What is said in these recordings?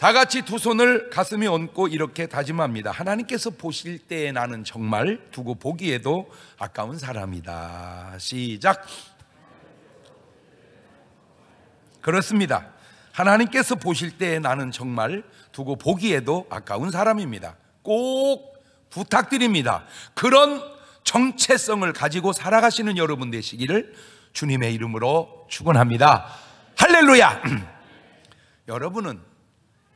다 같이 두 손을 가슴에 얹고 이렇게 다짐합니다. 하나님께서 보실 때에 나는 정말 두고 보기에도 아까운 사람이다. 시작. 그렇습니다. 하나님께서 보실 때에 나는 정말 두고 보기에도 아까운 사람입니다. 꼭 부탁드립니다. 그런 정체성을 가지고 살아가시는 여러분 되시기를 주님의 이름으로 축원합니다. 할렐루야. 여러분은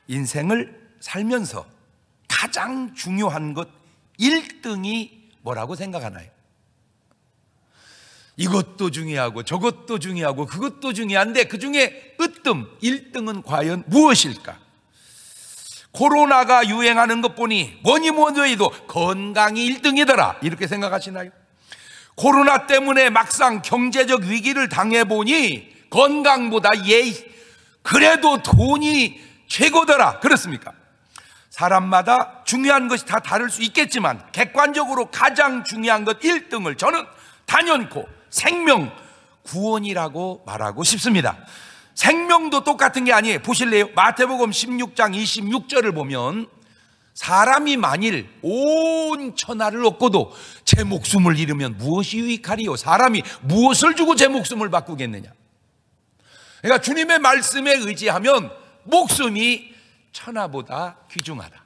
인생을 살면서 가장 중요한 것 1등이 뭐라고 생각하나요? 이것도 중요하고 저것도 중요하고 그것도 중요한데 그 중에 으뜸 1등은 과연 무엇일까? 코로나가 유행하는 것 보니 뭐니 뭐니 해도 건강이 1등이더라. 이렇게 생각하시나요? 코로나 때문에 막상 경제적 위기를 당해보니 건강보다 예, 그래도 돈이 최고더라. 그렇습니까? 사람마다 중요한 것이 다 다를 수 있겠지만 객관적으로 가장 중요한 것 1등을 저는 단연코 생명 구원이라고 말하고 싶습니다. 생명도 똑같은 게 아니에요. 보실래요? 마태복음 16장 26절을 보면 사람이 만일 온 천하를 얻고도 제 목숨을 잃으면 무엇이 유익하리요? 사람이 무엇을 주고 제 목숨을 바꾸겠느냐? 그러니까 주님의 말씀에 의지하면 목숨이 천하보다 귀중하다.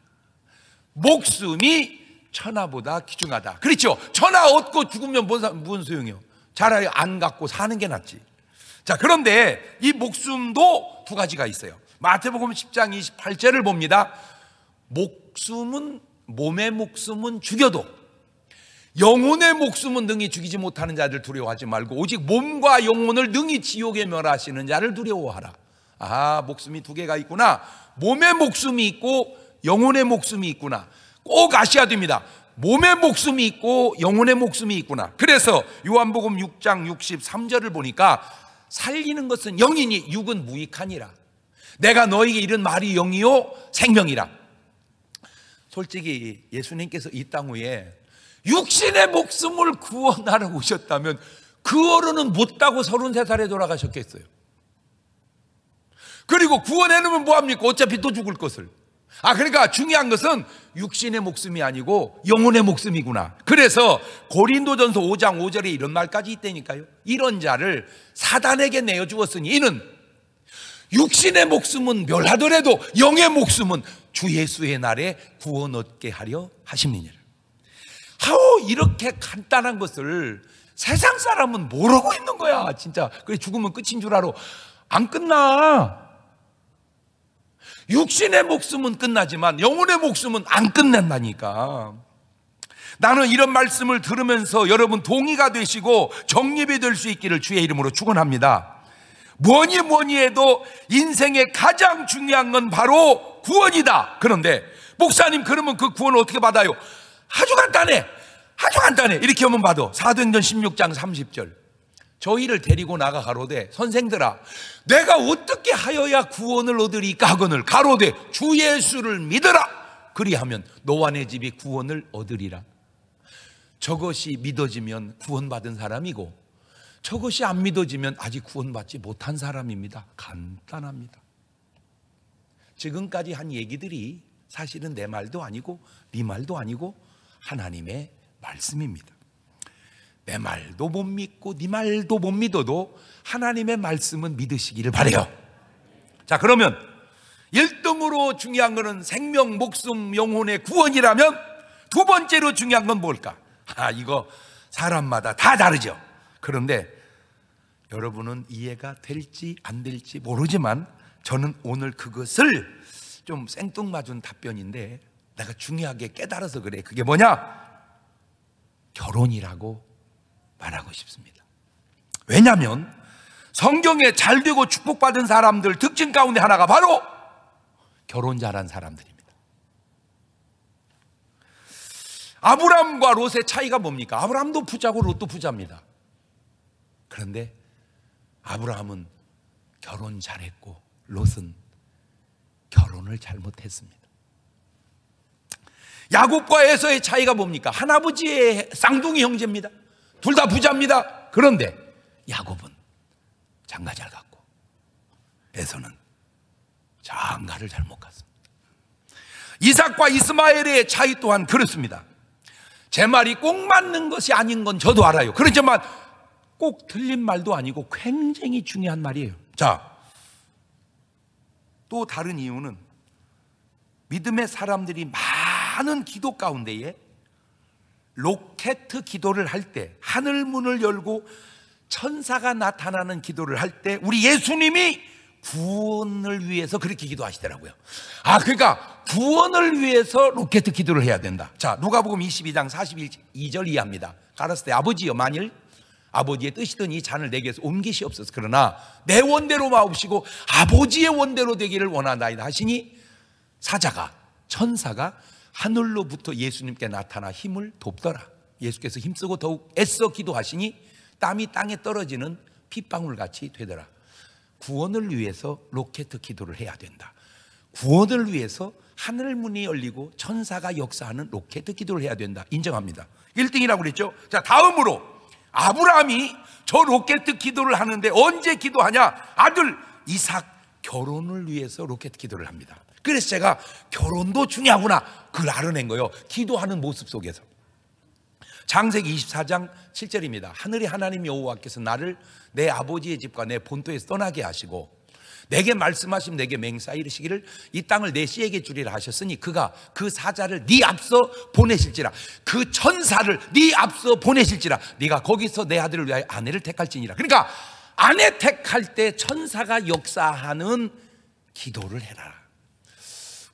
목숨이 천하보다 귀중하다. 그렇죠? 천하 얻고 죽으면 뭔, 뭔 소용이요? 차라리 안 갖고 사는 게 낫지. 자, 그런데 이 목숨도 두 가지가 있어요. 마태복음 10장 28절을 봅니다. 목숨은 몸의 목숨은 죽여도 영혼의 목숨은 능히 죽이지 못하는 자들 두려워하지 말고 오직 몸과 영혼을 능히 지옥에 멸하시는 자를 두려워하라. 아, 목숨이 두 개가 있구나. 몸의 목숨이 있고 영혼의 목숨이 있구나. 꼭 아셔야 됩니다. 몸의 목숨이 있고 영혼의 목숨이 있구나. 그래서 요한복음 6장 63절을 보니까 살리는 것은 영이니 육은 무익하니라. 내가 너에게 이런 말이 영이요 생명이라. 솔직히 예수님께서 이 땅 위에 육신의 목숨을 구원하러 오셨다면 그 어른은 못다고 33살에 돌아가셨겠어요. 그리고 구원해놓으면 뭐합니까? 어차피 또 죽을 것을. 아, 그러니까 중요한 것은 육신의 목숨이 아니고 영혼의 목숨이구나. 그래서 고린도전서 5장 5절에 이런 말까지 있다니까요. 이런 자를 사단에게 내어주었으니 이는 육신의 목숨은 멸하더라도 영의 목숨은 주 예수의 날에 구원 얻게 하려 하심이니라. 하오 이렇게 간단한 것을 세상 사람은 모르고 있는 거야 진짜 그래 죽으면 끝인 줄 알아 안 끝나 육신의 목숨은 끝나지만 영혼의 목숨은 안 끝난다니까. 나는 이런 말씀을 들으면서 여러분 동의가 되시고 정립이 될 수 있기를 주의 이름으로 축원합니다. 뭐니 뭐니 해도 인생의 가장 중요한 건 바로 구원이다. 그런데 목사님 그러면 그 구원을 어떻게 받아요? 아주 간단해. 아주 간단해. 이렇게 하면 봐도 사도행전 16장 30절. 저희를 데리고 나가 가로되 선생들아 내가 어떻게 하여야 구원을 얻으리까 하거늘 가로되 주 예수를 믿어라 그리하면 너와 내 집이 구원을 얻으리라 저것이 믿어지면 구원받은 사람이고 저것이 안 믿어지면 아직 구원받지 못한 사람입니다 간단합니다 지금까지 한 얘기들이 사실은 내 말도 아니고 네 말도 아니고 하나님의 말씀입니다 내 말도 못 믿고 네 말도 못 믿어도 하나님의 말씀은 믿으시기를 바래요. 자, 그러면 1등으로 중요한 것은 생명, 목숨, 영혼의 구원이라면 두 번째로 중요한 건 뭘까? 아, 이거 사람마다 다 다르죠. 그런데 여러분은 이해가 될지 안 될지 모르지만 저는 오늘 그것을 좀 생뚱맞은 답변인데 내가 중요하게 깨달아서 그래. 그게 뭐냐? 결혼이라고 말하고 싶습니다. 왜냐하면 성경에 잘 되고 축복받은 사람들 특징 가운데 하나가 바로 결혼 잘한 사람들입니다. 아브람과 롯의 차이가 뭡니까? 아브람도 부자고 롯도 부자입니다. 그런데 아브라함은 결혼 잘했고 롯은 결혼을 잘못했습니다. 야곱과 에서의 차이가 뭡니까? 한아버지의 쌍둥이 형제입니다. 둘다 부자입니다. 그런데 야곱은 장가 잘 갔고 에서는 장가를 잘 못 갔습니다. 이삭과 이스마엘의 차이 또한 그렇습니다. 제 말이 꼭 맞는 것이 아닌 건 저도 알아요. 그렇지만 꼭 틀린 말도 아니고 굉장히 중요한 말이에요. 자, 또 다른 이유는 믿음의 사람들이 많은 기도 가운데에 로켓 기도를 할 때, 하늘 문을 열고 천사가 나타나는 기도를 할 때, 우리 예수님이 구원을 위해서 그렇게 기도하시더라고요. 아, 그러니까 구원을 위해서 로켓 기도를 해야 된다. 자, 누가복음 22장 42절 이하입니다. 가라스대 아버지여 만일 아버지의 뜻이든 이 잔을 내게서 옮기시옵소서. 그러나 내 원대로 마옵시고 아버지의 원대로 되기를 원하나이다 하시니 사자가 천사가 하늘로부터 예수님께 나타나 힘을 돕더라. 예수께서 힘쓰고 더욱 애써 기도하시니 땀이 땅에 떨어지는 핏방울 같이 되더라. 구원을 위해서 로켓 기도를 해야 된다. 구원을 위해서 하늘 문이 열리고 천사가 역사하는 로켓 기도를 해야 된다. 인정합니다. 1등이라고 그랬죠? 자, 다음으로 아브라함이 저 로켓 기도를 하는데 언제 기도하냐? 아들 이삭 결혼을 위해서 로켓 기도를 합니다. 그래서 제가 결혼도 중요하구나 그걸 알아낸 거예요. 기도하는 모습 속에서. 장세기 24장 7절입니다. 하늘의 하나님 여호와께서 나를 내 아버지의 집과 내 본토에서 떠나게 하시고 내게 말씀하심 내게 맹사이르시기를 이 땅을 내 씨에게 주리라 하셨으니 그가 그 사자를 네 앞서 보내실지라 그 천사를 네 앞서 보내실지라 네가 거기서 내 아들을 위하여 아내를 택할지니라 그러니까 아내 택할 때 천사가 역사하는 기도를 해라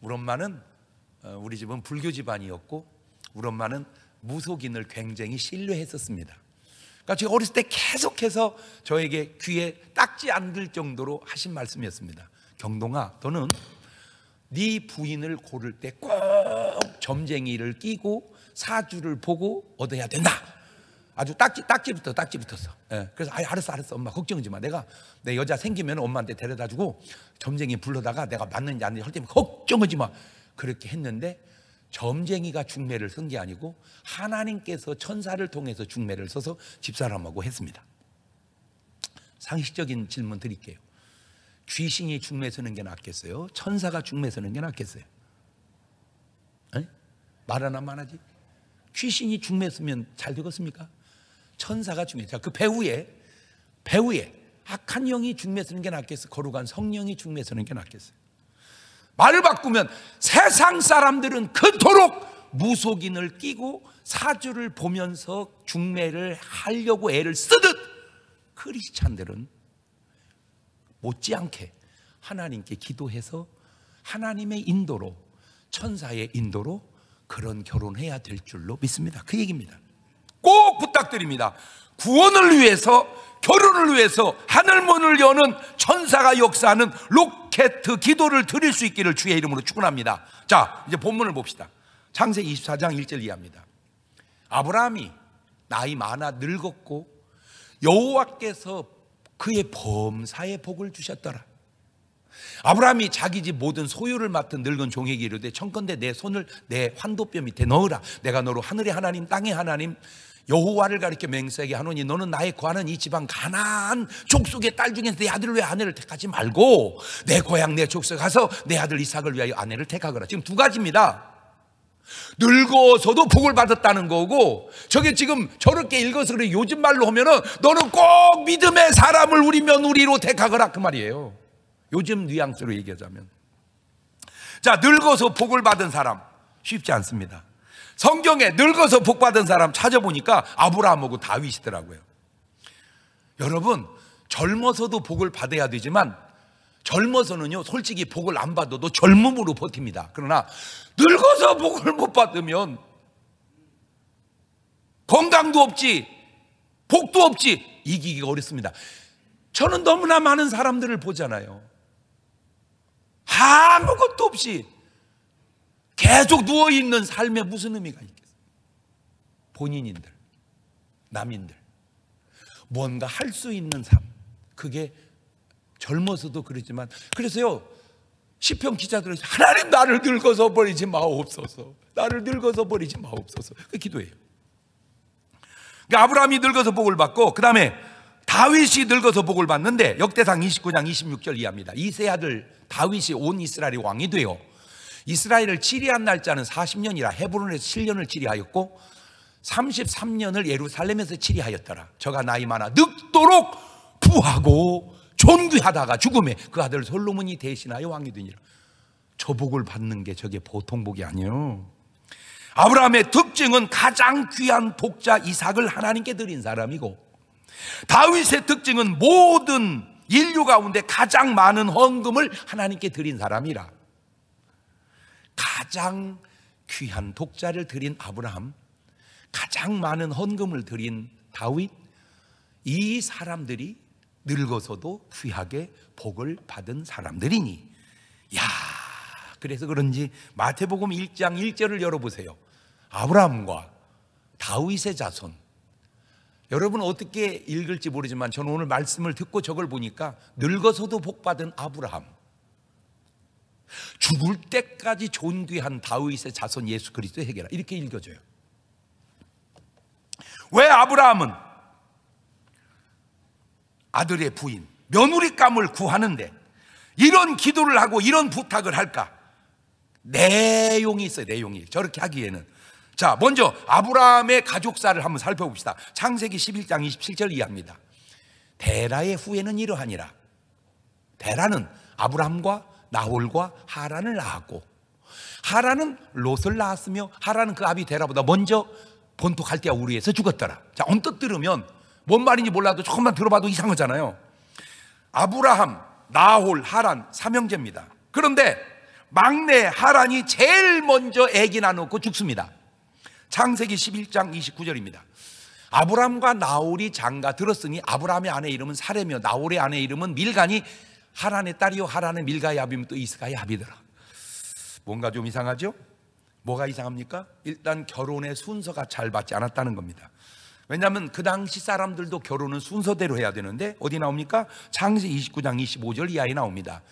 우리 엄마는 어, 우리 집은 불교 집안이었고 우리 엄마는 무속인을 굉장히 신뢰했었습니다. 그러니까 제가 어렸을 때 계속해서 저에게 귀에 딱지 안 들 정도로 하신 말씀이었습니다. 경동아, 너는 네 부인을 고를 때 꼭 점쟁이를 끼고 사주를 보고 얻어야 된다. 아주 딱지, 딱지부터, 딱지 붙었어. 예. 그래서, 아, 알았어, 알았어, 엄마. 걱정하지 마. 내가 내 여자 생기면 엄마한테 데려다 주고 점쟁이 불러다가 내가 맞는지 안되지할때 걱정하지 마. 그렇게 했는데 점쟁이가 중매를 쓴 게 아니고 하나님께서 천사를 통해서 중매를 써서 집사람하고 했습니다. 상식적인 질문 드릴게요. 귀신이 중매 서는 게 낫겠어요? 천사가 중매 서는 게 낫겠어요? 말 하나 만하지? 귀신이 중매 쓰면 잘 되겠습니까? 천사가 중매했어요. 그 배후에 배후에 악한 영이 중매쓰는 게낫겠어 거룩한 성령이 중매쓰는 게낫겠어 말을 바꾸면 세상 사람들은 그토록 무속인을 끼고 사주를 보면서 중매를 하려고 애를 쓰듯 크리스찬들은 못지않게 하나님께 기도해서 하나님의 인도로 천사의 인도로 그런 결혼해야 될 줄로 믿습니다. 그 얘기입니다. 꼭 부탁드립니다. 구원을 위해서 결혼을 위해서 하늘문을 여는 천사가 역사하는 로켓 기도를 드릴 수 있기를 주의 이름으로 축원합니다. 자, 이제 본문을 봅시다. 창세기 24장 1절 이해합니다. 아브라함이 나이 많아 늙었고 여호와께서 그의 범사에 복을 주셨더라. 아브라함이 자기 집 모든 소유를 맡은 늙은 종에게 이르되 청건대 내 손을 내 환도뼈 밑에 넣으라 내가 너로 하늘의 하나님 땅의 하나님 여호와를 가리켜 맹세하게 하노니 너는 나의 과는 이 지방 가난안 족속의 딸 중에서 내 아들을 위해 아내를 택하지 말고 내 고향 내 족속 에 가서 내 아들 이삭을 위하여 아내를 택하거라. 지금 두 가지입니다. 늙어서도 복을 받았다는 거고 저게 지금 저렇게 읽어서 그래 요즘 말로 하면은 너는 꼭 믿음의 사람을 우리 며느리로 택하거라 그 말이에요. 요즘 뉘앙스로 얘기하자면 자 늙어서 복을 받은 사람 쉽지 않습니다. 성경에 늙어서 복받은 사람 찾아보니까 아브라함하고 다윗이더라고요. 여러분, 젊어서도 복을 받아야 되지만 젊어서는요, 솔직히 복을 안 받아도 젊음으로 버팁니다. 그러나 늙어서 복을 못 받으면 건강도 없지, 복도 없지, 이기기가 어렵습니다. 저는 너무나 많은 사람들을 보잖아요. 아무것도 없이 계속 누워있는 삶에 무슨 의미가 있겠어요? 본인인들, 남인들. 뭔가 할 수 있는 삶. 그게 젊어서도 그렇지만 그래서요. 시편 기자들은 하나님 나를 늙어서 버리지 마옵소서. 나를 늙어서 버리지 마옵소서. 그 기도예요. 그러니까 아브라함이 늙어서 복을 받고 그다음에 다윗이 늙어서 복을 받는데 역대상 29장 26절 이하니다 이세 아들 다윗이 온 이스라엘의 왕이 되요. 이스라엘을 치리한 날짜는 40년이라 헤브론에서 7년을 치리하였고 33년을 예루살렘에서 치리하였더라. 저가 나이 많아 늙도록 부하고 존귀하다가 죽음에 그 아들 솔로몬이 대신하여 왕이 되니라. 저 복을 받는 게 저게 보통 복이 아니요. 아브라함의 특징은 가장 귀한 독자 이삭을 하나님께 드린 사람이고 다윗의 특징은 모든 인류 가운데 가장 많은 헌금을 하나님께 드린 사람이라. 가장 귀한 독자를 드린 아브라함, 가장 많은 헌금을 드린 다윗, 이 사람들이 늙어서도 귀하게 복을 받은 사람들이니, 야 그래서 그런지 마태복음 1장 1절을 열어보세요. 아브라함과 다윗의 자손. 여러분 어떻게 읽을지 모르지만 저는 오늘 말씀을 듣고 저걸 보니까 늙어서도 복받은 아브라함. 죽을 때까지 존귀한 다윗의 자손 예수 그리스도의 해결라 이렇게 읽어줘요. 왜 아브라함은 아들의 부인 며느리감을 구하는데 이런 기도를 하고 이런 부탁을 할까? 내용이 있어요, 내용이. 저렇게 하기에는. 자, 먼저 아브라함의 가족사를 한번 살펴봅시다. 창세기 11장 27절 이해합니다. 베라의 후에는 이러하니라. 베라는 아브라함과 나홀과 하란을 낳았고 하란은 롯을 낳았으며 하란은 그 아비 데라보다 먼저 본토 갈대아 우리에서 죽었더라. 자, 언뜻 들으면 뭔 말인지 몰라도 조금만 들어봐도 이상하잖아요. 아브라함, 나홀, 하란 삼형제입니다. 그런데 막내 하란이 제일 먼저 애기 나놓고 죽습니다. 창세기 11장 29절입니다. 아브라함과 나홀이 장가 들었으니 아브라함의 아내 이름은 사레며 나홀의 아내 이름은 밀간이 하란의 딸이요 하란의 밀가의 아비면 또 이스가의 아비더라. 뭔가 좀 이상하죠? 뭐가 이상합니까? 일단 결혼의 순서가 잘 맞지 않았다는 겁니다. 왜냐하면 그 당시 사람들도 결혼은 순서대로 해야 되는데 어디 나옵니까? 창세 29장 25절 이하에 나옵니다.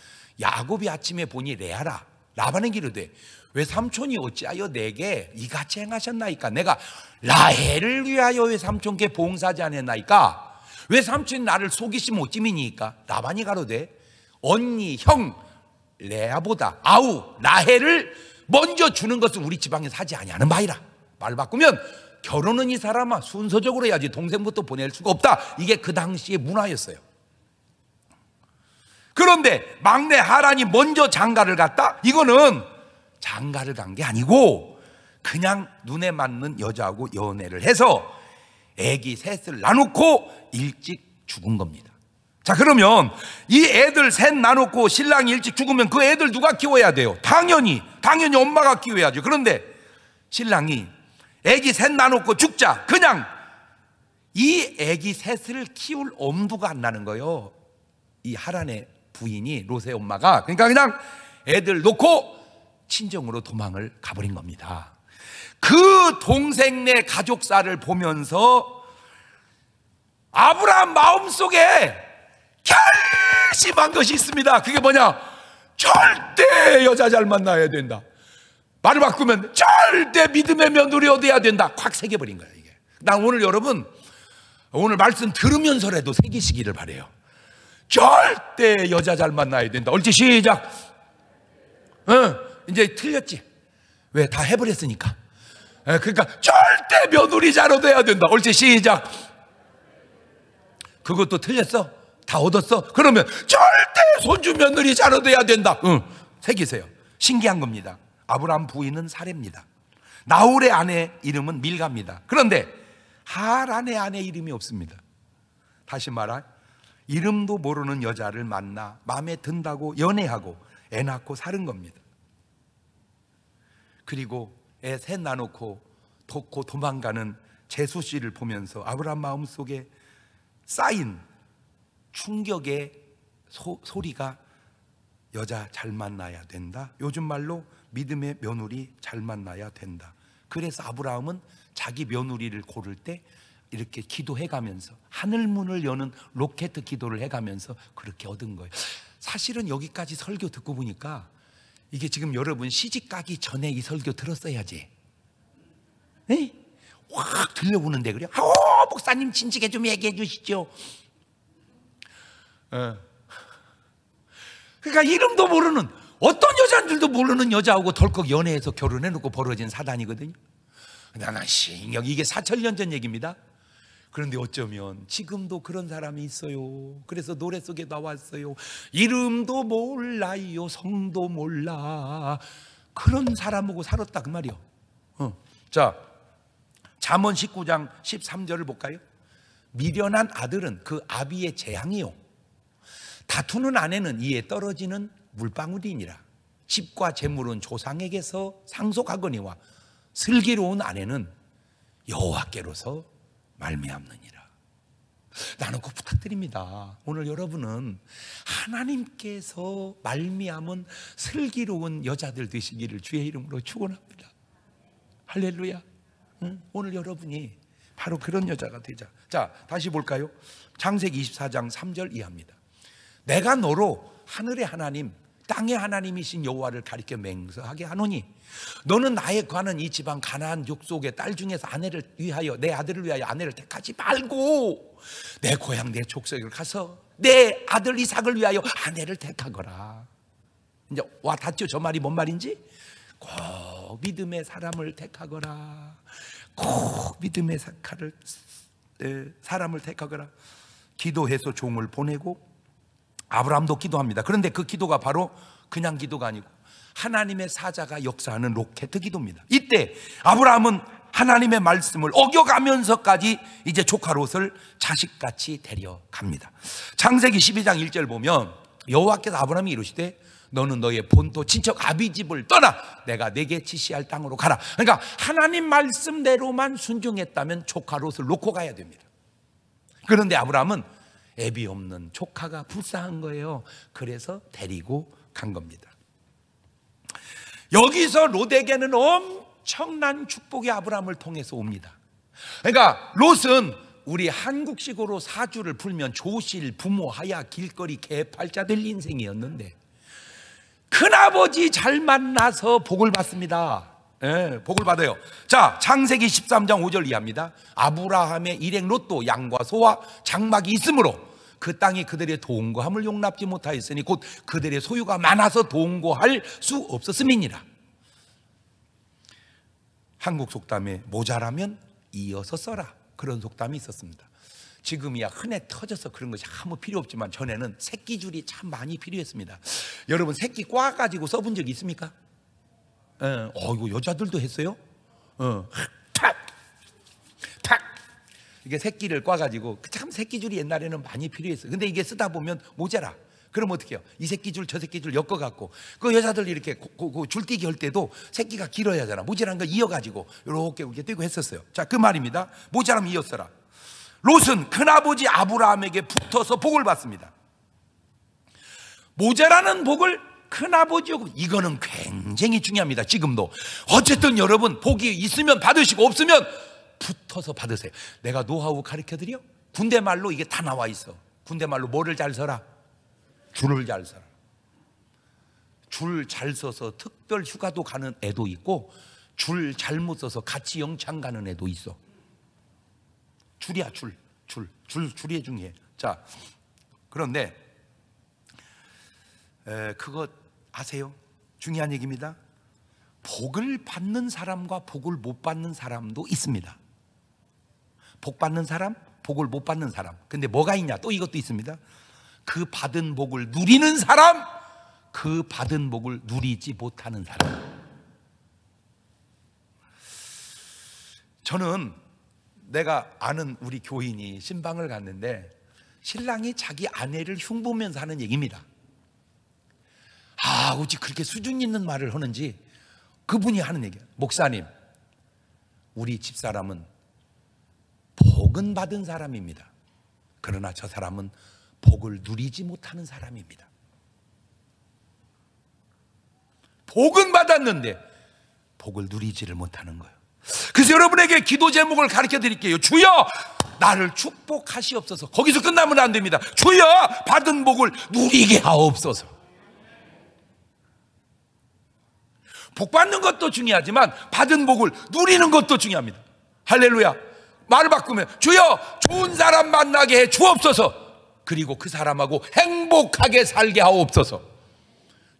야곱이 아침에 보니 레아라 라반에게 이르되 왜 삼촌이 어찌하여 내게 이같이 행하셨나이까 내가 라헬을 위하여 왜 삼촌께 봉사지 하 않았나이까 왜 삼촌이 나를 속이심 어찌미니까 라반이 가로되 언니, 형, 레아보다 아우, 나헬를 먼저 주는 것은 우리 지방에서 하지 아니하는 바이라. 말 바꾸면 결혼은 이 사람아 순서적으로 해야지 동생부터 보낼 수가 없다. 이게 그 당시의 문화였어요. 그런데 막내 하란이 먼저 장가를 갔다? 이거는 장가를 간 게 아니고 그냥 눈에 맞는 여자하고 연애를 해서 애기 셋을 나놓고 일찍 죽은 겁니다. 자, 그러면 이 애들 셋 나눴고 신랑이 일찍 죽으면 그 애들 누가 키워야 돼요? 당연히, 당연히 엄마가 키워야죠. 그런데 신랑이 애기 셋나눴고 죽자. 그냥 이 애기 셋을 키울 엄두가 안 나는 거예요. 이 하란의 부인이 로세 엄마가 그러니까 그냥 애들 놓고 친정으로 도망을 가버린 겁니다. 그 동생네 가족사를 보면서 아브라함 마음속에 결심한 것이 있습니다. 그게 뭐냐? 절대 여자 잘 만나야 된다. 말을 바꾸면 절대 믿음의 며느리 얻어야 된다. 콱 새겨버린 거야, 이게. 난 오늘 여러분, 오늘 말씀 들으면서라도 새기시기를 바래요 절대 여자 잘 만나야 된다. 옳지, 시작. 응, 어, 이제 틀렸지. 왜? 다 해버렸으니까. 그러니까 절대 며느리 잘 얻어야 된다. 옳지, 시작. 그것도 틀렸어. 다 얻었어? 그러면 절대 손주 며느리 잘 얻어야 된다. 응. 새기세요. 신기한 겁니다. 아브라함 부인은 사례입니다. 나홀의 아내 이름은 밀가입니다. 그런데 하란의 아내 이름이 없습니다. 다시 말하 이름도 모르는 여자를 만나 마음에 든다고 연애하고 애 낳고 사는 겁니다. 그리고 애 셋낳고 돕고 도망가는 제수 씨를 보면서 아브라함 마음속에 쌓인 충격의 소, 소리가 여자 잘 만나야 된다. 요즘 말로 믿음의 며느리 잘 만나야 된다. 그래서 아브라함은 자기 며느리를 고를 때 이렇게 기도해 가면서 하늘 문을 여는 로켓 기도를 해 가면서 그렇게 얻은 거예요. 사실은 여기까지 설교 듣고 보니까 이게 지금 여러분 시집 가기 전에 이 설교 들었어야지. 네? 확들려보는데 그래요. 아, 목사님 진지게 좀 얘기해 주시죠. 예. 그러니까 이름도 모르는 어떤 여자들도 모르는 여자하고 덜컥 연애해서 결혼해놓고 벌어진 사단이거든요. 나는 신경 이게 사천 년전 얘기입니다. 그런데 어쩌면 지금도 그런 사람이 있어요. 그래서 노래 속에 나왔어요. 이름도 몰라요, 성도 몰라. 그런 사람하고 살았다 그 말이요. 어. 자, 잠언 19장 13절을 볼까요? 미련한 아들은 그 아비의 재앙이요. 다투는 아내는 이에 떨어지는 물방울이니라. 집과 재물은 조상에게서 상속하거니와 슬기로운 아내는 여호와께로서 말미암느니라. 나는 꼭 부탁드립니다. 오늘 여러분은 하나님께서 말미암은 슬기로운 여자들 되시기를 주의 이름으로 축원합니다. 할렐루야. 응? 오늘 여러분이 바로 그런 여자가 되자. 자, 다시 볼까요? 창세기 24장 3절 이하입니다. 내가 너로 하늘의 하나님 땅의 하나님이신 여호와를 가리켜 맹세하게 하노니 너는 나의 관은 이 지방 가난한육속의딸 중에서 아내를 위하여 내 아들을 위하여 아내를 택하지 말고 내 고향 내족속을 가서 내 아들 이삭을 위하여 아내를 택하거라 이제 와 닿죠 저 말이 뭔 말인지 꼭 믿음의 사람을 택하거라 꼭 믿음의 사카를 사람을 택하거라 기도해서 종을 보내고 아브라함도 기도합니다. 그런데 그 기도가 바로 그냥 기도가 아니고 하나님의 사자가 역사하는 로켓 기도입니다. 이때 아브라함은 하나님의 말씀을 어겨가면서까지 이제 조카 롯을 자식같이 데려갑니다. 창세기 12장 1절 보면 여호와께서 아브라함이 이르시되 너는 너의 본토 친척 아비 집을 떠나 내가 내게 지시할 땅으로 가라. 그러니까 하나님 말씀대로만 순종했다면 조카 롯을 놓고 가야 됩니다. 그런데 아브라함은 애비 없는 조카가 불쌍한 거예요. 그래서 데리고 간 겁니다. 여기서 롯에게는 엄청난 축복이 아브라함을 통해서 옵니다. 그러니까 롯은 우리 한국식으로 사주를 풀면 조실, 부모, 하야, 길거리, 개, 팔자 들 인생이었는데 큰아버지 잘 만나서 복을 받습니다. 예, 복을 받아요. 자, 창세기 13장 5절 이합니다. 아브라함의 일행 롯도 양과 소와 장막이 있으므로 그 땅이 그들의 동거함을 용납지 못하였으니 곧 그들의 소유가 많아서 동거할 수 없었음이니라. 한국 속담에 모자라면 이어서 써라. 그런 속담이 있었습니다. 지금이야 흔해 터져서 그런 것이 아무 필요 없지만 전에는 새끼줄이 참 많이 필요했습니다. 여러분 새끼 꽈 가지고 써본 적 있습니까? 예. 어, 이거 여자들도 했어요? 어, 탁! 탁! 이게 새끼를 꽈가지고, 참 새끼줄이 옛날에는 많이 필요했어 근데 이게 쓰다 보면 모자라. 그럼 어떻게 요이 새끼줄 저 새끼줄 엮어갖고 그 여자들 이렇게 고, 고, 고 줄뛰기 할 때도 새끼가 길어야 하잖아 모자란 거 이어가지고 이렇게 이렇게 뛰고 했었어요 자그 말입니다 모자람 이었어라 롯은 큰아버지 아브라함에게 붙어서 복을 받습니다 모자라는 복을 큰아버지고 이거는 굉장히 중요합니다. 지금도. 어쨌든 여러분 복이 있으면 받으시고 없으면 붙어서 받으세요. 내가 노하우 가르쳐 드려? 군대 말로 이게 다 나와 있어. 군대 말로 뭐를 잘써라 줄을 잘써라줄 잘써서 특별 휴가도 가는 애도 있고 줄 잘못 써서 같이 영창 가는 애도 있어. 줄이야 줄. 줄. 줄 줄이 중요해. 자. 그런데 에, 그거 아세요? 중요한 얘기입니다. 복을 받는 사람과 복을 못 받는 사람도 있습니다. 복 받는 사람, 복을 못 받는 사람. 근데 뭐가 있냐? 또 이것도 있습니다. 그 받은 복을 누리는 사람, 그 받은 복을 누리지 못하는 사람. 저는 내가 아는 우리 교인이 신방을 갔는데 신랑이 자기 아내를 흉보면서 하는 얘기입니다. 아, 어찌 그렇게 수준 있는 말을 하는지 그분이 하는 얘기야. 목사님, 우리 집사람은 복은 받은 사람입니다. 그러나 저 사람은 복을 누리지 못하는 사람입니다. 복은 받았는데 복을 누리지를 못하는 거예요. 그래서 여러분에게 기도 제목을 가르쳐 드릴게요. 주여 나를 축복하시옵소서. 거기서 끝나면 안 됩니다. 주여 받은 복을 누리게 하옵소서. 복 받는 것도 중요하지만 받은 복을 누리는 것도 중요합니다. 할렐루야. 말을 바꾸면 주여 좋은 사람 만나게 해 주옵소서. 그리고 그 사람하고 행복하게 살게 하옵소서.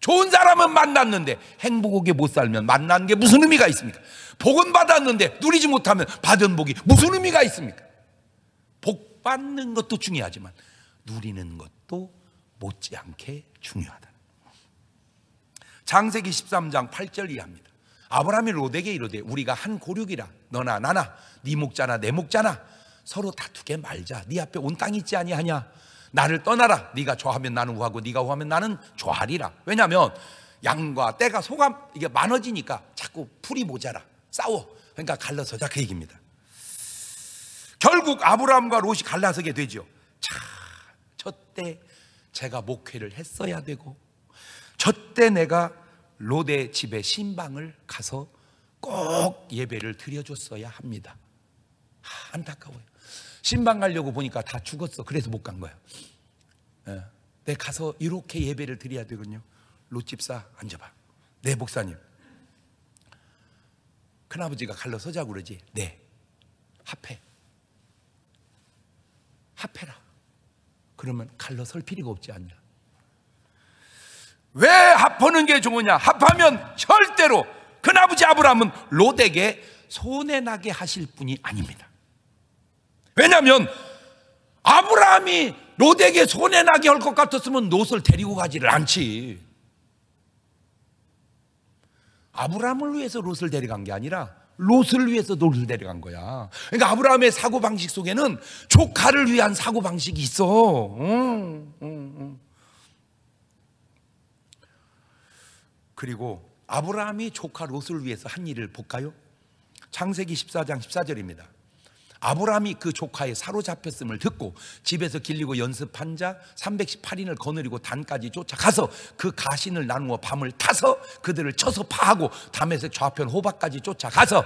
좋은 사람은 만났는데 행복하게 못 살면 만난 게 무슨 의미가 있습니까? 복은 받았는데 누리지 못하면 받은 복이 무슨 의미가 있습니까? 복 받는 것도 중요하지만 누리는 것도 못지않게 중요하다. 장세기 13장 8절 이하입니다. 아브라함이 로데게 이르되 우리가 한 고륙이라 너나 나나 네 목자나 내 목자나 서로 다투게 말자 네 앞에 온 땅이 있지 아니하냐 나를 떠나라 네가 좋아하면 나는 우하고 네가 우하면 나는 좋아하리라 왜냐하면 양과 떼가 소가 이게 많아지니까 자꾸 풀이 모자라 싸워 그러니까 갈라서자 그 얘기입니다 결국 아브라함과 롯이 갈라서게 되죠 자저 때 제가 목회를 했어야 되고 저 때 내가 로데 집에 신방을 가서 꼭 예배를 드려줬어야 합니다. 아, 안타까워요. 신방 가려고 보니까 다 죽었어. 그래서 못 간 거예요. 예. 내 가서 이렇게 예배를 드려야 되거든요. 롯집사 앉아봐. 네 목사님. 큰아버지가 갈러 서자고 그러지. 네. 합해. 합해라. 그러면 갈러 설 필요가 없지 않냐. 왜 합는게 좋으냐? 합하면 절대로 큰아버지 아브라함은 롯에게 손해나게 하실 분이 아닙니다. 왜냐하면 아브라함이 롯에게 손해나게 할 것 같았으면 롯을 데리고 가지를 않지. 아브라함을 위해서 롯을 데려간 게 아니라 롯을 위해서 롯을 데려간 거야. 그러니까 아브라함의 사고방식 속에는 조카를 위한 사고방식이 있어. 응, 응, 응. 그리고 아브라함이 조카 롯을 위해서 한 일을 볼까요? 창세기 14장 14절입니다. 아브라함이 그 조카에 사로잡혔음을 듣고 집에서 길리고 연습한 자 318인을 거느리고 단까지 쫓아가서 그 가신을 나누어 밤을 타서 그들을 쳐서 파하고 담에색 좌편 호박까지 쫓아가서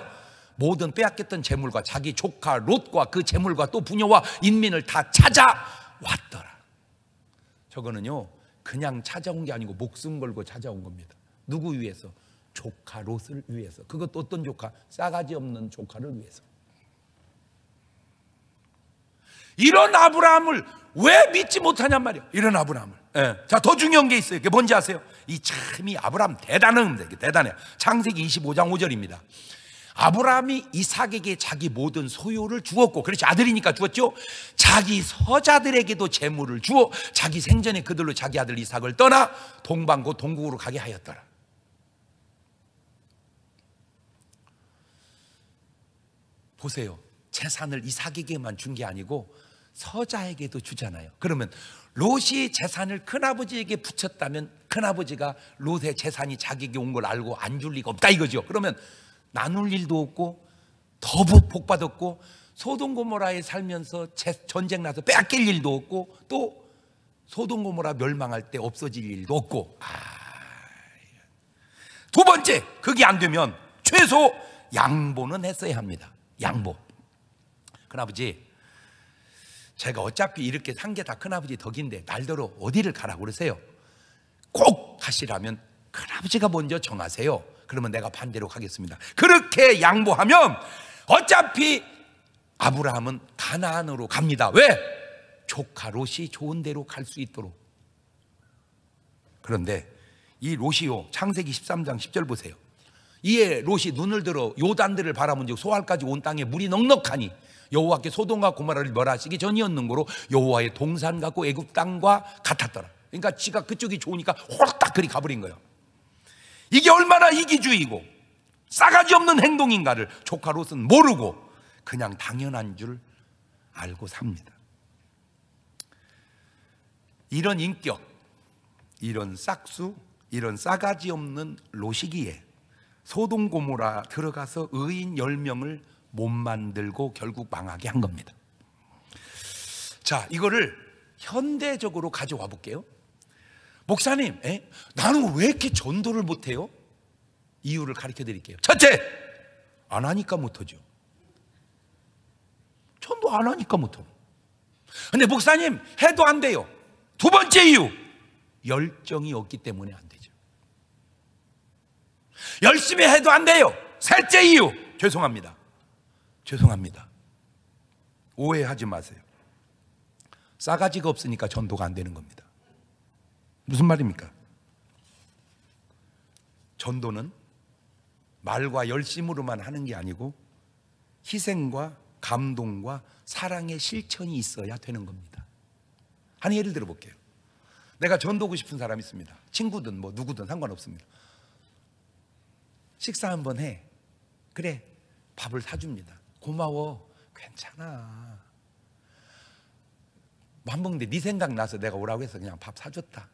모든 빼앗겼던 재물과 자기 조카 롯과 그 재물과 또 부녀와 인민을 다 찾아왔더라. 저거는요 그냥 찾아온 게 아니고 목숨 걸고 찾아온 겁니다. 누구 위해서? 조카 롯을 위해서. 그것도 어떤 조카? 싸가지 없는 조카를 위해서. 이런 아브라함을 왜 믿지 못하냔 말이야. 이런 아브라함을. 예. 자, 더 중요한 게 있어요. 그게 뭔지 아세요? 이참이 아브라함 대단합데 대단해요. 창세기 25장 5절입니다. 아브라함이 이삭에게 자기 모든 소유를 주었고, 그렇지 아들이니까 주었죠. 자기 서자들에게도 재물을 주어 자기 생전에 그들로 자기 아들 이삭을 떠나 동방고 동국으로 가게 하였더라. 보세요. 재산을 이삭에게만 준 게 아니고 서자에게도 주잖아요. 그러면 롯이 재산을 큰아버지에게 붙였다면 큰아버지가 롯의 재산이 자기에게 온 걸 알고 안 줄 리가 없다 이거죠. 그러면 나눌 일도 없고 더 복받았고 소동고모라에 살면서 전쟁 나서 빼앗길 일도 없고 또 소동고모라 멸망할 때 없어질 일도 없고 아... 두 번째 그게 안 되면 최소 양보는 했어야 합니다. 양보. 큰아버지, 제가 어차피 이렇게 산 게 다 큰아버지 덕인데 날대로 어디를 가라고 그러세요? 꼭 가시라면 큰아버지가 먼저 정하세요. 그러면 내가 반대로 가겠습니다. 그렇게 양보하면 어차피 아브라함은 가나안으로 갑니다. 왜? 조카 롯이 좋은 대로 갈 수 있도록. 그런데 이 롯이요. 창세기 13장 10절 보세요. 이에 롯이 눈을 들어 요단들을 바라본즉 소알까지 온 땅에 물이 넉넉하니 여호와께 소동과 고마라를 멸하시기 전이었는고로 여호와의 동산 같고 애굽 땅과 같았더라. 그러니까 지가 그쪽이 좋으니까 홀딱 그리 가버린 거예요. 이게 얼마나 이기주의고 싸가지 없는 행동인가를 조카 롯은 모르고 그냥 당연한 줄 알고 삽니다. 이런 인격, 이런 싹수, 이런 싸가지 없는 로시기에 소동고모라 들어가서 의인 10명을 못 만들고 결국 망하게 한 겁니다. 자, 이거를 현대적으로 가져와 볼게요. 목사님, 에? 나는 왜 이렇게 전도를 못해요? 이유를 가르쳐 드릴게요. 첫째, 안 하니까 못하죠. 전도 안 하니까 못하 근데 목사님, 해도 안 돼요. 두 번째 이유, 열정이 없기 때문에 안 되죠. 열심히 해도 안 돼요. 셋째 이유. 죄송합니다. 죄송합니다. 오해하지 마세요. 싸가지가 없으니까 전도가 안 되는 겁니다. 무슨 말입니까? 전도는 말과 열심으로만 하는 게 아니고 희생과 감동과 사랑의 실천이 있어야 되는 겁니다. 한 예를 들어 볼게요. 내가 전도고 싶은 사람 있습니다. 친구든 뭐 누구든 상관없습니다. 식사 한 번 해. 그래. 밥을 사줍니다. 고마워. 괜찮아. 밥 뭐 먹는데 네 생각 나서 내가 오라고 해서 그냥 밥 사줬다.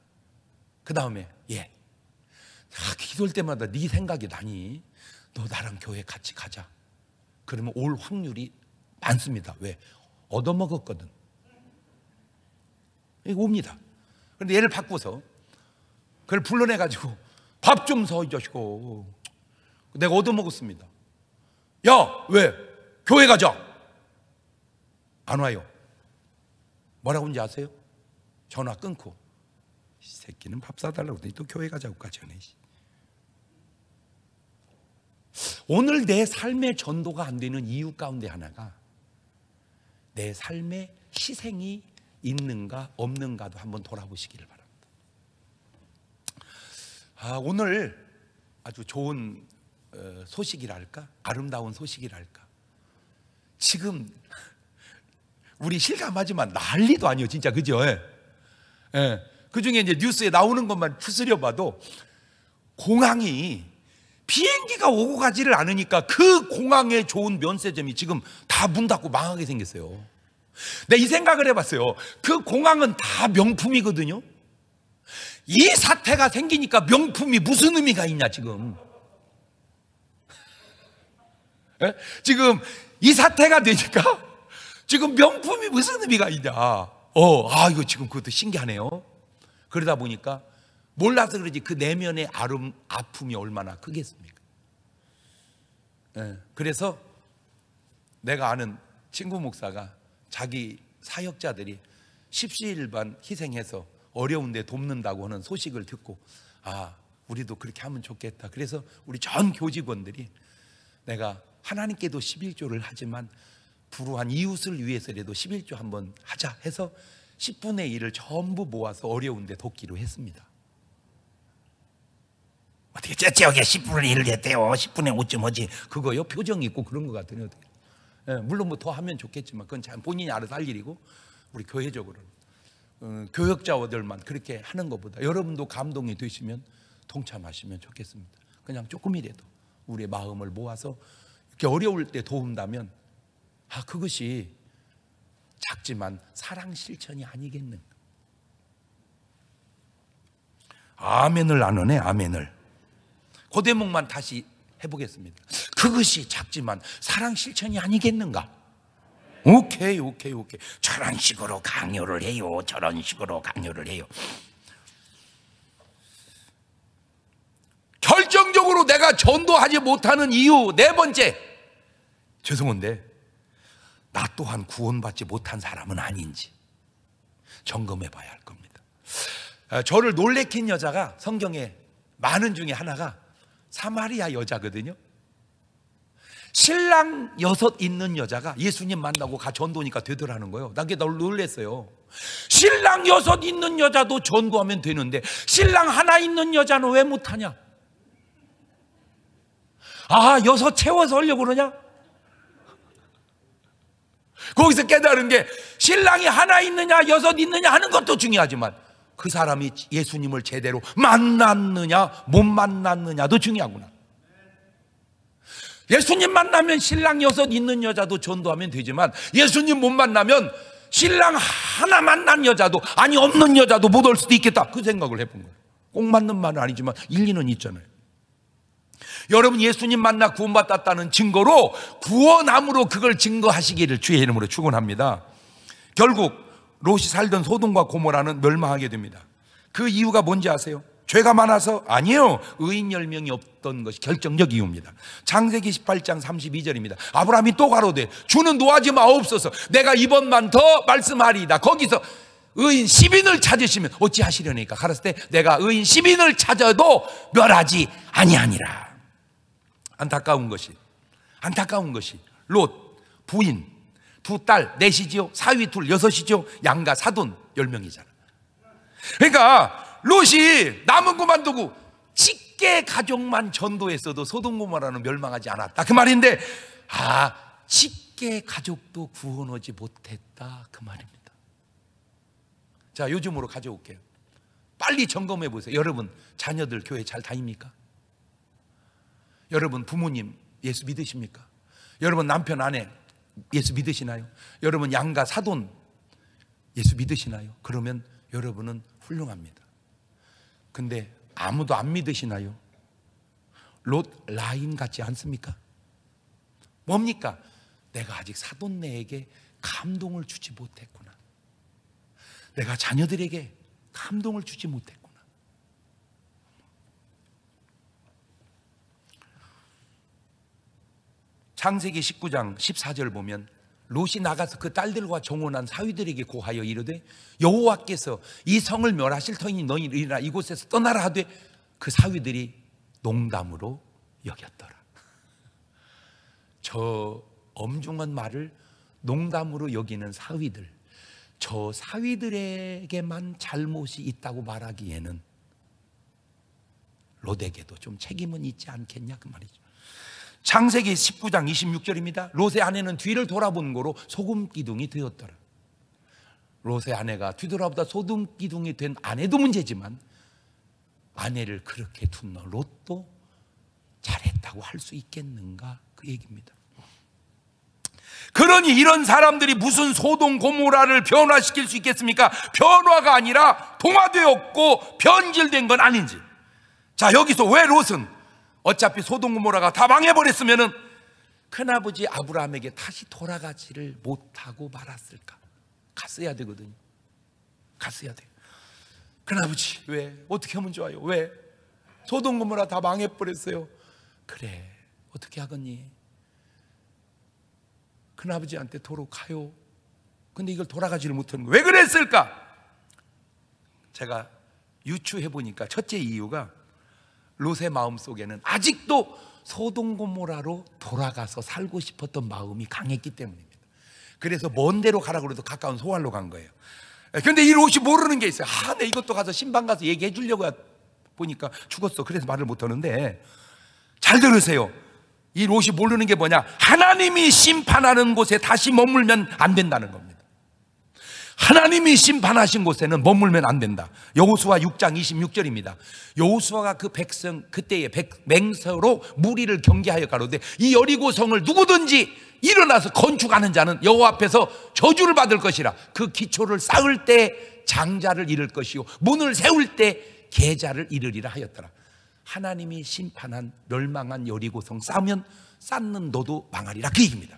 그 다음에 예. 아, 기도할 때마다 네 생각이 나니 너 나랑 교회 같이 가자. 그러면 올 확률이 많습니다. 왜? 얻어먹었거든. 이거 옵니다. 그런데 얘를 바꿔서 그걸 불러내가지고 밥 좀 서, 이자고 내가 얻어먹었습니다. 야, 왜? 교회 가자. 안 와요. 뭐라고 하는지 아세요? 전화 끊고. 새끼는 밥 사달라고 했더니 또 교회 가자고까지 하네. 오늘 내 삶의 전도가 안 되는 이유 가운데 하나가 내 삶의 희생이 있는가 없는가도 한번 돌아보시기를 바랍니다. 아, 오늘 아주 좋은 어, 소식이랄까? 아름다운 소식이랄까? 지금 우리 실감하지만 난리도 아니요 진짜 그죠? 예. 예. 그 중에 이제 뉴스에 나오는 것만 추스려 봐도 공항이 비행기가 오고 가지를 않으니까 그 공항에 좋은 면세점이 지금 다 문 닫고 망하게 생겼어요. 내이 네, 생각을 해봤어요. 그 공항은 다 명품이거든요. 이 사태가 생기니까 명품이 무슨 의미가 있냐 지금. 예? 지금 이 사태가 되니까 지금 명품이 무슨 의미가 있냐. 어, 아, 이거 지금 그것도 신기하네요. 그러다 보니까 몰라서 그러지 그 내면의 아름, 아픔이 얼마나 크겠습니까? 예, 그래서 내가 아는 친구 목사가 자기 사역자들이 십시일반 희생해서 어려운데 돕는다고 하는 소식을 듣고 아 우리도 그렇게 하면 좋겠다. 그래서 우리 전 교직원들이 내가 하나님께도 11조를 하지만 불우한 이웃을 위해서라도 11조 한번 하자 해서 10분의 1을 전부 모아서 어려운데 돕기로 했습니다. 어떻게 째째하게 10분의 1을 했대요. 10분의 5.5지. 그거요. 표정 있고 그런 것 같으니 어떻게. 예, 물론 뭐 더 하면 좋겠지만 그건 참 본인이 알아서 할 일이고 우리 교회적으로 음, 어, 교역자들만 그렇게 하는 것보다 여러분도 감동이 되시면 동참하시면 좋겠습니다. 그냥 조금이라도 우리의 마음을 모아서 어려울 때 도운다면 아 그것이 작지만 사랑 실천이 아니겠는가? 아멘을 안 하네 아멘을 고 그 대목만 다시 해보겠습니다 그것이 작지만 사랑 실천이 아니겠는가? 오케이 오케이 오케이 저런 식으로 강요를 해요 저런 식으로 강요를 해요 결정적으로 내가 전도하지 못하는 이유 네 번째 죄송한데 나 또한 구원받지 못한 사람은 아닌지 점검해 봐야 할 겁니다. 아, 저를 놀래킨 여자가 성경에 많은 중에 하나가 사마리아 여자거든요. 신랑 여섯 있는 여자가 예수님 만나고 가 전도니까 되더라는 거예요. 나 그게 너 놀랬어요. 신랑 여섯 있는 여자도 전도하면 되는데 신랑 하나 있는 여자는 왜 못하냐? 아 여섯 채워서 하려고 그러냐? 거기서 깨달은 게 신랑이 하나 있느냐 여섯 있느냐 하는 것도 중요하지만 그 사람이 예수님을 제대로 만났느냐 못 만났느냐도 중요하구나. 예수님 만나면 신랑 여섯 있는 여자도 전도하면 되지만 예수님 못 만나면 신랑 하나 만난 여자도 아니 없는 여자도 못 올 수도 있겠다. 그 생각을 해본 거예요. 꼭 맞는 말은 아니지만 일리는 있잖아요. 여러분 예수님 만나 구원받았다는 증거로 구원함으로 그걸 증거하시기를 주의 이름으로 축원합니다. 결국 롯이 살던 소동과 고모라는 멸망하게 됩니다. 그 이유가 뭔지 아세요? 죄가 많아서 아니요 의인 열명이 없던 것이 결정적 이유입니다. 창세기 18장 32절입니다. 아브라함이 또 가로되 주는 노하지 마없어서 내가 이번만 더 말씀하리이다. 거기서 의인 10인을 찾으시면 어찌 하시려니까. 가라스때 내가 의인 10인을 찾아도 멸하지 아니하니라. 안타까운 것이 안타까운 것이 롯 부인 두딸 넷이지요 사위 둘 여섯이죠 양가 사돈 열 명이잖아 그러니까 롯이 남은 것만 두고 직계 가족만 전도했어도 소동고모라는 멸망하지 않았다 그 말인데 아 직계 가족도 구원하지 못했다 그 말입니다 자 요즘으로 가져올게요 빨리 점검해 보세요 여러분 자녀들 교회 잘 다닙니까? 여러분 부모님 예수 믿으십니까? 여러분 남편 아내 예수 믿으시나요? 여러분 양가 사돈 예수 믿으시나요? 그러면 여러분은 훌륭합니다. 근데 아무도 안 믿으시나요? 롯 라인 같지 않습니까? 뭡니까? 내가 아직 사돈네에게 감동을 주지 못했구나. 내가 자녀들에게 감동을 주지 못했구나. 창세기 19장 14절 보면 롯이 나가서 그 딸들과 정원한 사위들에게 고하여 이르되 여호와께서 이 성을 멸하실 터이니 너희라 이곳에서 떠나라 하되 그 사위들이 농담으로 여겼더라. 저 엄중한 말을 농담으로 여기는 사위들, 저 사위들에게만 잘못이 있다고 말하기에는 롯에게도 좀 책임은 있지 않겠냐 그 말이죠. 창세기 19장 26절입니다. 롯의 아내는 뒤를 돌아본 거로 소금 기둥이 되었더라. 롯의 아내가 뒤돌아보다 소금 기둥이 된 아내도 문제지만 아내를 그렇게 둔 롯도 잘했다고 할 수 있겠는가 그 얘기입니다. 그러니 이런 사람들이 무슨 소동 고모라를 변화시킬 수 있겠습니까? 변화가 아니라 동화되었고 변질된 건 아닌지. 자, 여기서 왜 롯은 어차피 소동고모라가 다 망해버렸으면 큰아버지 아브라함에게 다시 돌아가지를 못하고 말았을까? 갔어야 되거든요. 갔어야 돼 큰아버지 왜? 어떻게 하면 좋아요? 왜? 소동고모라 다 망해버렸어요. 그래 어떻게 하겠니? 큰아버지한테 도로 가요. 근데 이걸 돌아가지를 못하는 거왜 그랬을까? 제가 유추해 보니까 첫째 이유가 롯의 마음 속에는 아직도 소동고모라로 돌아가서 살고 싶었던 마음이 강했기 때문입니다. 그래서 먼 데로 가라고 해도 가까운 소활로 간 거예요. 그런데 이 롯이 모르는 게 있어요. 아, 내 이것도 가서 신방 가서 얘기해 주려고 보니까 죽었어. 그래서 말을 못 하는데 잘 들으세요. 이 롯이 모르는 게 뭐냐? 하나님이 심판하는 곳에 다시 머물면 안 된다는 겁니다. 하나님이 심판하신 곳에는 머물면 안 된다. 여호수아 6장 26절입니다. 여호수아가 그 백성 그때의 백, 맹서로 무리를 경계하여 가로되 이 여리고 성을 누구든지 일어나서 건축하는 자는 여호와 앞에서 저주를 받을 것이라. 그 기초를 쌓을 때 장자를 잃을 것이요 문을 세울 때 계자를 잃으리라 하였더라. 하나님이 심판한 멸망한 여리고 성 쌓으면 쌓는 너도 망하리라 그 얘기입니다.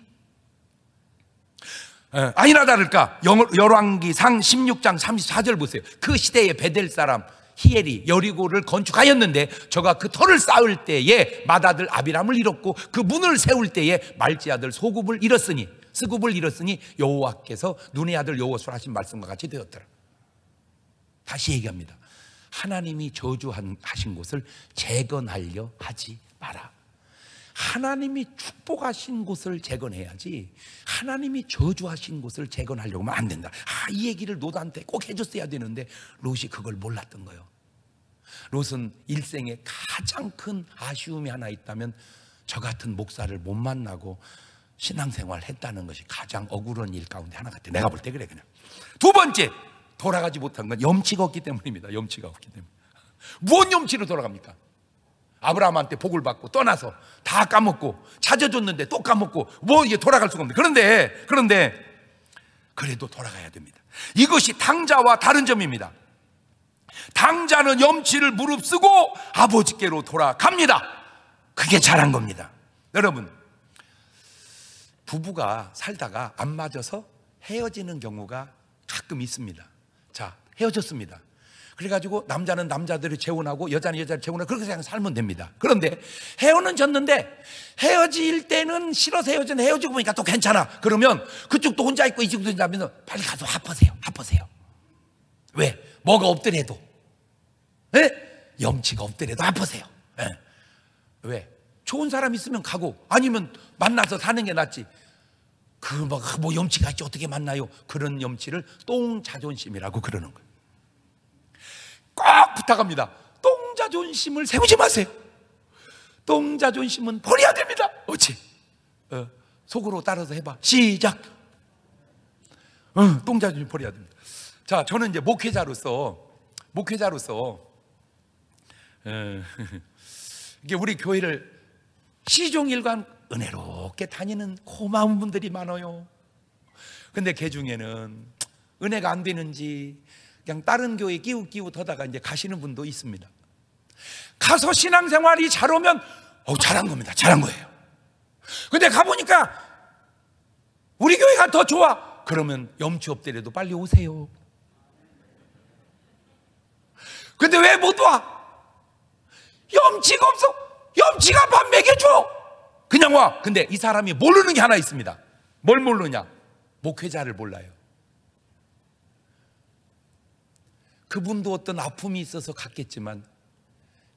예. 아니나 다를까 열왕기상 16장 34절 보세요. 그 시대에 베델 사람 히엘이 여리고를 건축하였는데 저가 그 터를 쌓을 때에 맏아들 아비람을 잃었고 그 문을 세울 때에 말지 아들 소굽을 잃었으니 스굽을 잃었으니 여호와께서 눈의 아들 여호수아 하신 말씀과 같이 되었더라. 다시 얘기합니다. 하나님이 저주하신 곳을 재건하려 하지 마라. 하나님이 축복하신 곳을 재건해야지 하나님이 저주하신 곳을 재건하려고 하면 안 된다. 아, 이 얘기를 노 롯한테 꼭 해줬어야 되는데 롯이 그걸 몰랐던 거예요. 롯은 일생에 가장 큰 아쉬움이 하나 있다면 저 같은 목사를 못 만나고 신앙생활 했다는 것이 가장 억울한 일 가운데 하나 같아. 내가 볼 때 그래 그냥. 두 번째 돌아가지 못한 건 염치가 없기 때문입니다. 염치가 없기 때문에. 무언 염치로 돌아갑니까? 아브라함한테 복을 받고 떠나서 다 까먹고 찾아줬는데 또 까먹고 뭐 이게 돌아갈 수가 없는데 그런데 그런데 그래도 돌아가야 됩니다. 이것이 당자와 다른 점입니다. 당자는 염치를 무릅쓰고 아버지께로 돌아갑니다. 그게 잘한 겁니다. 여러분 부부가 살다가 안 맞아서 헤어지는 경우가 가끔 있습니다. 자 헤어졌습니다. 그래가지고 남자는 남자들을 재혼하고 여자는 여자를 재혼하고 그렇게 그냥 살면 됩니다. 그런데 헤어는 졌는데 헤어질 때는 싫어서 헤어진 헤어지고 보니까 또 괜찮아. 그러면 그쪽도 혼자 있고 이쪽도 혼자 하면 빨리 가서 합하세요. 합하세요. 왜? 뭐가 없더라도. 에? 예? 염치가 없더라도 합하세요. 에? 예. 왜? 좋은 사람 있으면 가고 아니면 만나서 사는 게 낫지. 그뭐 그 뭐 염치가 있지 어떻게 만나요? 그런 염치를 똥 자존심이라고 그러는 거예요. 꼭 부탁합니다. 똥자존심을 세우지 마세요. 똥자존심은 버려야 됩니다. 어찌? 어, 속으로 따라서 해봐. 시작. 어, 똥자존심 버려야 됩니다. 자, 저는 이제 목회자로서, 목회자로서, 에, 어, 이게 우리 교회를 시종일관 은혜롭게 다니는 고마운 분들이 많아요. 근데 그 중에는 은혜가 안 되는지 그냥 다른 교회 끼우끼우더다가 이제 가시는 분도 있습니다. 가서 신앙생활이 잘 오면 어 잘한 겁니다. 잘한 거예요. 근데 가보니까 우리 교회가 더 좋아. 그러면 염치 없더라도 빨리 오세요. 근데 왜 못 와? 염치가 없어. 염치가 밥 먹여줘. 그냥 와. 근데 이 사람이 모르는 게 하나 있습니다. 뭘 모르냐? 목회자를 몰라요. 그분도 어떤 아픔이 있어서 갔겠지만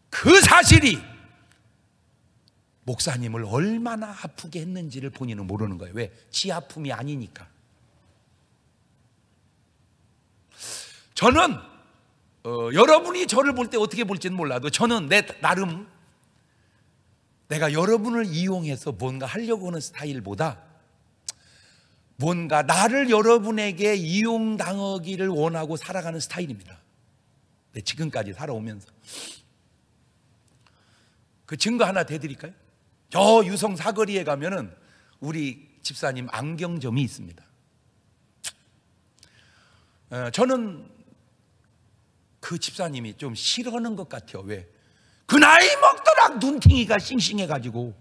그 사실이 목사님을 얼마나 아프게 했는지를 본인은 모르는 거예요. 왜? 지 아픔이 아니니까. 저는 어, 여러분이 저를 볼 때 어떻게 볼지는 몰라도 저는 내 나름 내가 여러분을 이용해서 뭔가 하려고 하는 스타일보다 뭔가 나를 여러분에게 이용당하기를 원하고 살아가는 스타일입니다. 네, 지금까지 살아오면서 그 증거 하나 대드릴까요? 저 유성 사거리에 가면은 우리 집사님 안경점이 있습니다. 어, 저는 그 집사님이 좀 싫어하는 것 같아요. 왜? 그 나이 먹더라 눈팅이가 싱싱해가지고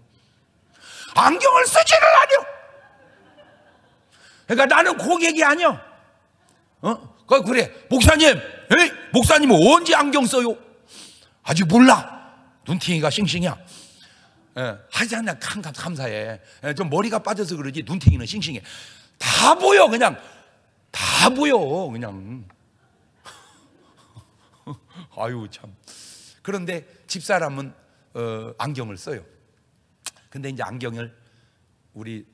안경을 쓰지를 않요. 그러니까 나는 고객이 아니요. 어? 그래 목사님 에이, 목사님 언제 안경 써요? 아직 몰라. 눈팅이가 싱싱이야. 예, 하지 않나 감, 사해좀 예, 머리가 빠져서 그러지 눈팅이는 싱싱해. 다 보여 그냥 다 보여 그냥. 아유 참. 그런데 집사람은 어, 안경을 써요. 근데 이제 안경을 우리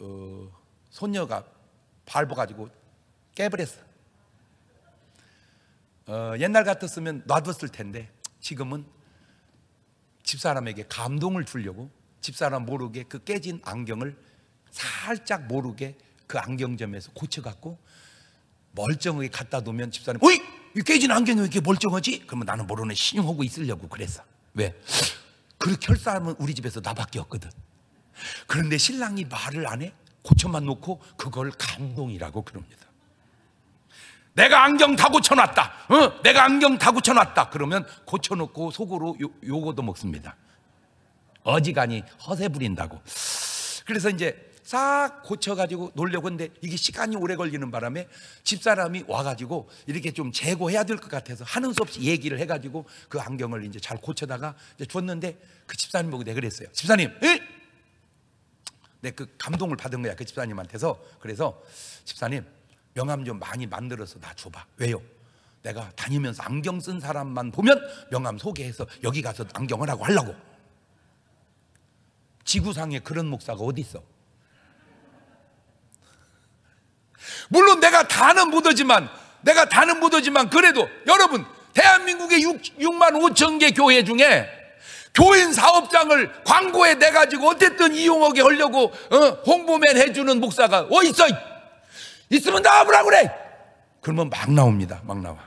어, 손녀가 밟아가지고 깨버렸어. 어, 옛날 같았으면 놔뒀을 텐데 지금은 집사람에게 감동을 주려고 집사람 모르게 그 깨진 안경을 살짝 모르게 그 안경점에서 고쳐갖고 멀쩡하게 갖다 놓으면 집사람이 오이! 이 깨진 안경이 왜 이렇게 멀쩡하지? 그러면 나는 모르는 신용하고 있으려고 그랬어 왜? 그렇게 할 사람은 우리 집에서 나밖에 없거든 그런데 신랑이 말을 안 해? 고쳐만 놓고 그걸 감동이라고 그럽니다 내가 안경 다 고쳐놨다. 어? 내가 안경 다 고쳐놨다. 그러면 고쳐놓고 속으로 요, 요거도 먹습니다. 어지간히 허세 부린다고. 그래서 이제 싹 고쳐가지고 놀려고 했는데 이게 시간이 오래 걸리는 바람에 집사람이 와가지고 이렇게 좀 재고해야 될 것 같아서 하는 수 없이 얘기를 해가지고 그 안경을 이제 잘 고쳐다가 이제 줬는데 그 집사님 보고 내가 그랬어요. 집사님, 에? 내그 감동을 받은 거야. 그 집사님한테서. 그래서 집사님, 명함 좀 많이 만들어서 나 줘봐. 왜요? 내가 다니면서 안경 쓴 사람만 보면 명함 소개해서 여기 가서 안경을 하고 하려고. 지구상에 그런 목사가 어디 있어? 물론 내가 다는 못하지만 내가 다는 못하지만 그래도 여러분 대한민국의 6, 6만 5천 개 교회 중에 교인 사업장을 광고에 내 가지고 어쨌든 이용하게 하려고 어? 홍보맨 해주는 목사가 어디 있어? 있으면 나와보라 그래! 그러면 막 나옵니다. 막 나와.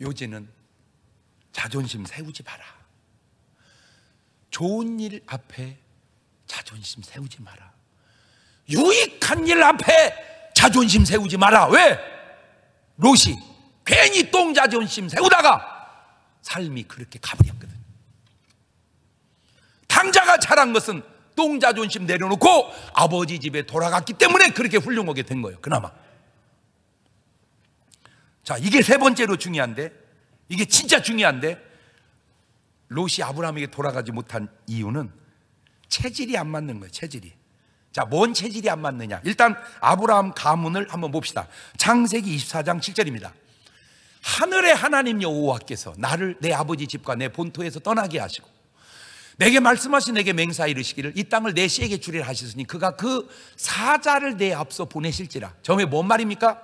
요지는 자존심 세우지 마라. 좋은 일 앞에 자존심 세우지 마라. 유익한 일 앞에 자존심 세우지 마라. 왜? 롯이 괜히 똥 자존심 세우다가 삶이 그렇게 가버렸거든. 당자가 잘한 것은 똥자존심 내려놓고 아버지 집에 돌아갔기 때문에 그렇게 훌륭하게 된 거예요. 그나마. 자, 이게 세 번째로 중요한데, 이게 진짜 중요한데, 롯이 아브라함에게 돌아가지 못한 이유는 체질이 안 맞는 거예요, 체질이. 자, 뭔 체질이 안 맞느냐? 일단 아브라함 가문을 한번 봅시다. 창세기 24장 7절입니다. 하늘의 하나님 여호와께서 나를 내 아버지 집과 내 본토에서 떠나게 하시고 내게 말씀하신 내게 맹사 이르시기를 이 땅을 내 씨에게 주리라 하셨으니 그가 그 사자를 내 앞서 보내실지라. 처음에 뭔 말입니까?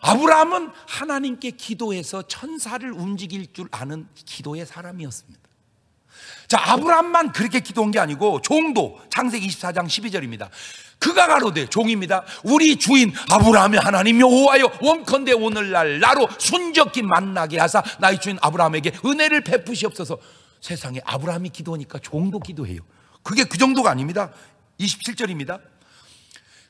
아브라함은 하나님께 기도해서 천사를 움직일 줄 아는 기도의 사람이었습니다. 자, 아브라함만 그렇게 기도한 게 아니고 종도 창세기 24장 12절입니다. 그가 가로되 종입니다. 우리 주인 아브라함의 하나님 여호와여 원컨대 오늘날 나로 순적히 만나게 하사 나의 주인 아브라함에게 은혜를 베푸시옵소서. 세상에 아브라함이 기도하니까 종도 기도해요. 그게 그 정도가 아닙니다. 27절입니다.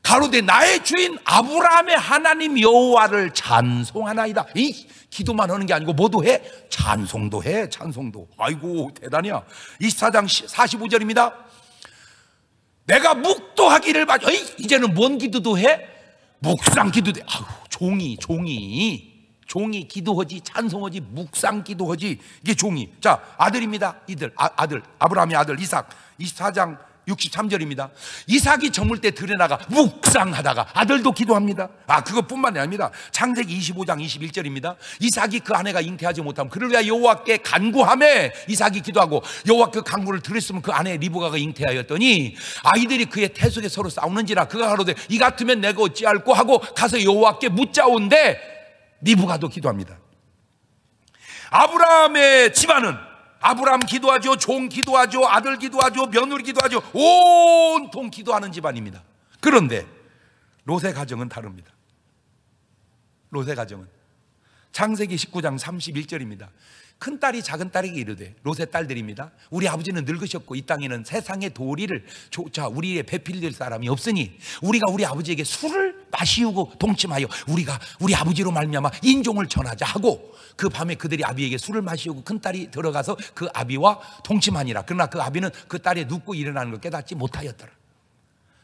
가로되 나의 주인 아브라함의 하나님 여호와를 찬송하나이다. 이 기도만 하는 게 아니고 뭐도 해? 찬송도 해. 찬송도. 아이고 대단이야. 24장 45절입니다. 내가 묵도하기를 마저 이제는 뭔 기도도 해? 묵상 기도도 해. 아유, 종이 종이 종이 기도하지 찬송하지 묵상 기도하지 이게 종이 자 아들입니다 이들 아, 들 아브라함의 아들 이삭 24장 63절입니다 이삭이 젊을 때 들여나가 묵상하다가 아들도 기도합니다 아 그것뿐만이 아닙니다 창세기 25장 21절입니다 이삭이 그 아내가 잉태하지 못함 그를 위하여 여호와께 간구함에 이삭이 기도하고 여호와 그 간구를 들었으면 그 아내 리브가가 잉태하였더니 아이들이 그의 태 속에 서로 싸우는지라 그가 하로되 이 같으면 내가 어찌할꼬 하고 가서 여호와께 묻자온데 니부가도 기도합니다. 아브라함의 집안은 아브라함 기도하죠, 종 기도하죠, 아들 기도하죠, 며느리 기도하죠, 온통 기도하는 집안입니다. 그런데 롯의 가정은 다릅니다. 롯의 가정은 창세기 19장 31절입니다. 큰 딸이 작은 딸에게 이르되 롯의 딸들입니다. 우리 아버지는 늙으셨고 이 땅에는 세상의 도리를 조차 우리의 배필될 사람이 없으니 우리가 우리 아버지에게 술을 마시우고 동침하여 우리가 우리 아버지로 말미암아 인종을 전하자 하고 그 밤에 그들이 아비에게 술을 마시우고 큰 딸이 들어가서 그 아비와 동침하니라. 그러나 그 아비는 그딸이 눕고 일어나는 걸 깨닫지 못하였더라.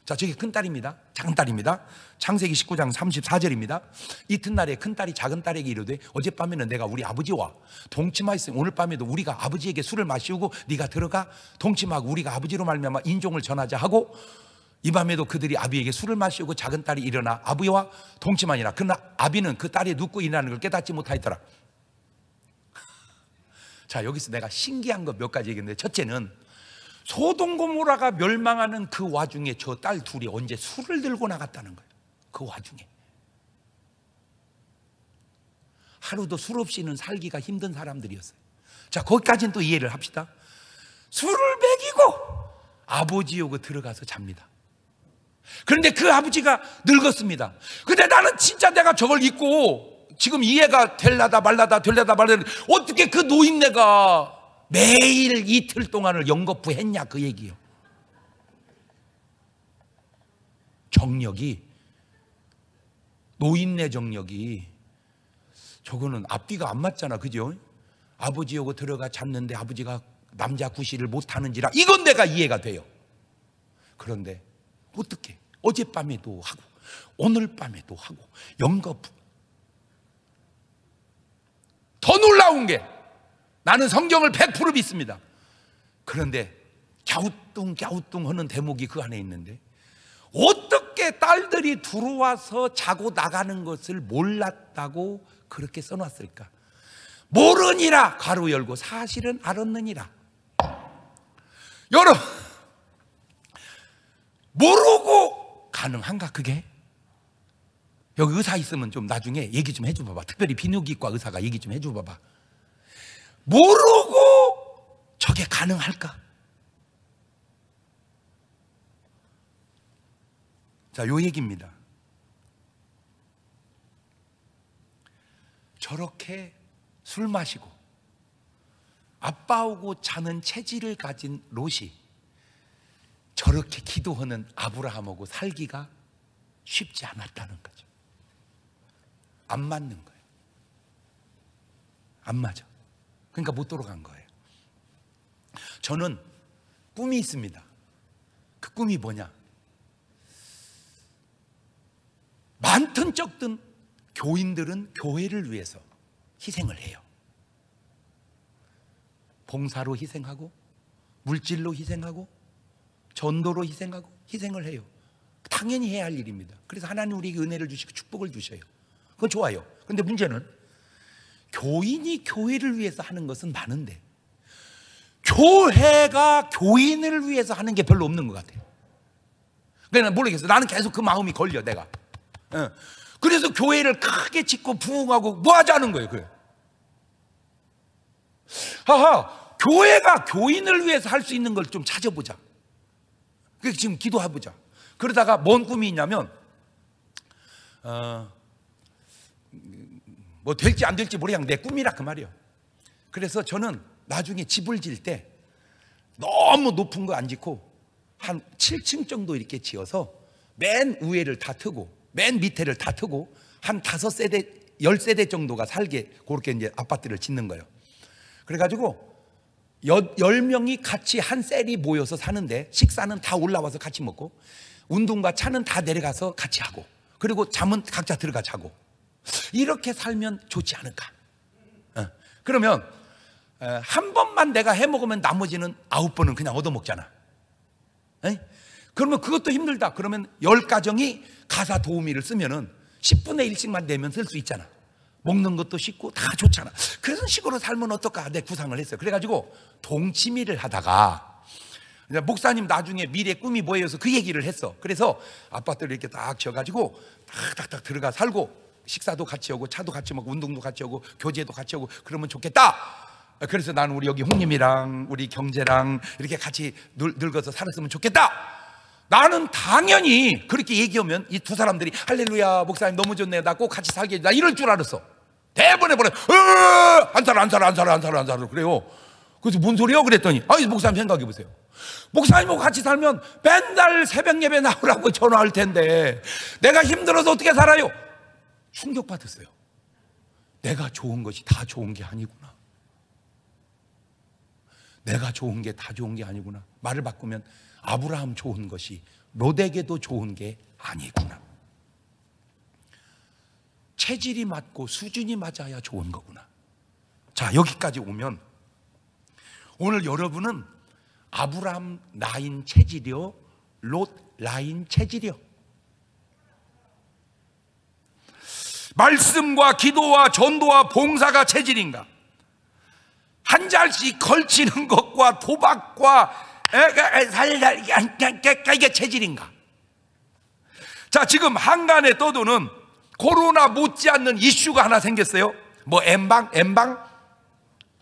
자, 저게 큰딸입니다. 작은딸입니다. 창세기 19장 34절입니다. 이튿날에 큰딸이 작은딸에게 이르되 어젯밤에는 내가 우리 아버지와 동침하였으니 오늘 밤에도 우리가 아버지에게 술을 마시우고 네가 들어가 동침하고 우리가 아버지로 말미암아 인종을 전하자 하고 이 밤에도 그들이 아비에게 술을 마시고 작은 딸이 일어나 아비와 동침하니라. 그러나 아비는 그 딸이 눕고 일어나는 걸 깨닫지 못하였더라. 자, 여기서 내가 신기한 것 몇 가지 얘기했는데 첫째는 소동고모라가 멸망하는 그 와중에 저 딸 둘이 언제 술을 들고 나갔다는 거예요. 그 와중에. 하루도 술 없이는 살기가 힘든 사람들이었어요. 자, 거기까지는 또 이해를 합시다. 술을 먹이고 아버지 요거 들어가서 잡니다. 그런데 그 아버지가 늙었습니다. 근데 나는 진짜 내가 저걸 잊고 지금 이해가 될라다 말라다 될라다 말라다 어떻게 그 노인네가 매일 이틀 동안을 영거부 했냐 그 얘기요. 정력이 노인네 정력이 저거는 앞뒤가 안 맞잖아 그죠? 아버지 요거 들어가 잡는데 아버지가 남자 구실을 못하는지라 이건 내가 이해가 돼요. 그런데 어떻게 어젯밤에도 하고 오늘 밤에도 하고 연거푸 더 놀라운 게 나는 성경을 100% 믿습니다. 그런데 갸우뚱 갸우뚱 하는 대목이 그 안에 있는데 어떻게 딸들이 들어와서 자고 나가는 것을 몰랐다고 그렇게 써놨을까? 모르니라 가로 열고 사실은 알았느니라. 여러분 모르고 가능한가 그게? 여기 의사 있으면 좀 나중에 얘기 좀 해줘 봐봐. 특별히 비뇨기과 의사가 얘기 좀 해줘 봐봐. 모르고 저게 가능할까? 자, 요 얘기입니다. 저렇게 술 마시고 아빠오고 자는 체질을 가진 롯이 저렇게 기도하는 아브라함하고 살기가 쉽지 않았다는 거죠. 안 맞는 거예요. 안 맞아. 그러니까 못 돌아간 거예요. 저는 꿈이 있습니다. 그 꿈이 뭐냐? 많든 적든 교인들은 교회를 위해서 희생을 해요. 봉사로 희생하고 물질로 희생하고 전도로 희생하고 희생을 해요. 당연히 해야 할 일입니다. 그래서 하나님 우리에게 은혜를 주시고 축복을 주셔요. 그건 좋아요. 근데 문제는 교인이 교회를 위해서 하는 것은 많은데 교회가 교인을 위해서 하는 게 별로 없는 것 같아요. 그러 그러니까 모르겠어. 나는 계속 그 마음이 걸려 내가. 어. 그래서 교회를 크게 짓고 부흥하고 뭐 하자는 거예요. 그게. 하하, 교회가 교인을 위해서 할 수 있는 걸 좀 찾아보자. 그 지금 기도해보자. 그러다가 뭔 꿈이 있냐면 어, 뭐 될지 안 될지 모르겠 내 꿈이라 그 말이요. 그래서 저는 나중에 집을 지을 때 너무 높은 거 안 짓고 한 7층 정도 이렇게 지어서 맨 위에를 다 트고 맨 밑에를 다 트고 한 다섯 세대, 열 세대 정도가 살게 그렇게 이제 아파트를 짓는 거예요. 그래가지고 열 명이 같이 한 셀이 모여서 사는데 식사는 다 올라와서 같이 먹고 운동과 차는 다 내려가서 같이 하고 그리고 잠은 각자 들어가 자고 이렇게 살면 좋지 않을까? 어. 그러면 어, 한 번만 내가 해 먹으면 나머지는 아홉 번은 그냥 얻어 먹잖아. 그러면 그것도 힘들다. 그러면 열 가정이 가사 도우미를 쓰면은 10분의 1씩만 내면 쓸 수 있잖아. 먹는 것도 쉽고 다 좋잖아. 그래 식으로 살면 어떨까? 내 구상을 했어요. 그래가지고 동치미를 하다가 목사님 나중에 미래 꿈이 뭐예요? 그 얘기를 했어. 그래서 아파트 이렇게 딱 지어가지고 딱딱딱 들어가 살고 식사도 같이 하고 차도 같이 먹고 운동도 같이 하고 교재도 같이 하고 그러면 좋겠다. 그래서 나는 우리 여기 홍님이랑 우리 경제랑 이렇게 같이 늙, 늙어서 살았으면 좋겠다. 나는 당연히 그렇게 얘기하면 이 두 사람들이 할렐루야 목사님 너무 좋네요. 나꼭 같이 살게 나 이럴 줄 알았어. 대번에 번에 안 살아 안 살아 안 살아 안 살아 안 살아 그래요. 그래서 뭔 소리요? 그랬더니 아니 목사님 생각해 보세요. 목사님하고 뭐 같이 살면 맨날 새벽 예배 나오라고 전화할 텐데 내가 힘들어서 어떻게 살아요? 충격받았어요. 내가 좋은 것이 다 좋은 게 아니구나. 내가 좋은 게 다 좋은 게 아니구나. 말을 바꾸면 아브라함 좋은 것이 롯에게도 좋은 게 아니구나. 체질이 맞고 수준이 맞아야 좋은 거구나. 자, 여기까지 오면 오늘 여러분은 아브라함 라인 체질이요, 롯 라인 체질이요. 말씀과 기도와 전도와 봉사가 체질인가? 한 잔씩 걸치는 것과 도박과 살살 이게 체질인가? 자 지금 한간에 떠도는 코로나 못지않는 이슈가 하나 생겼어요. 뭐 엠방, 엠방,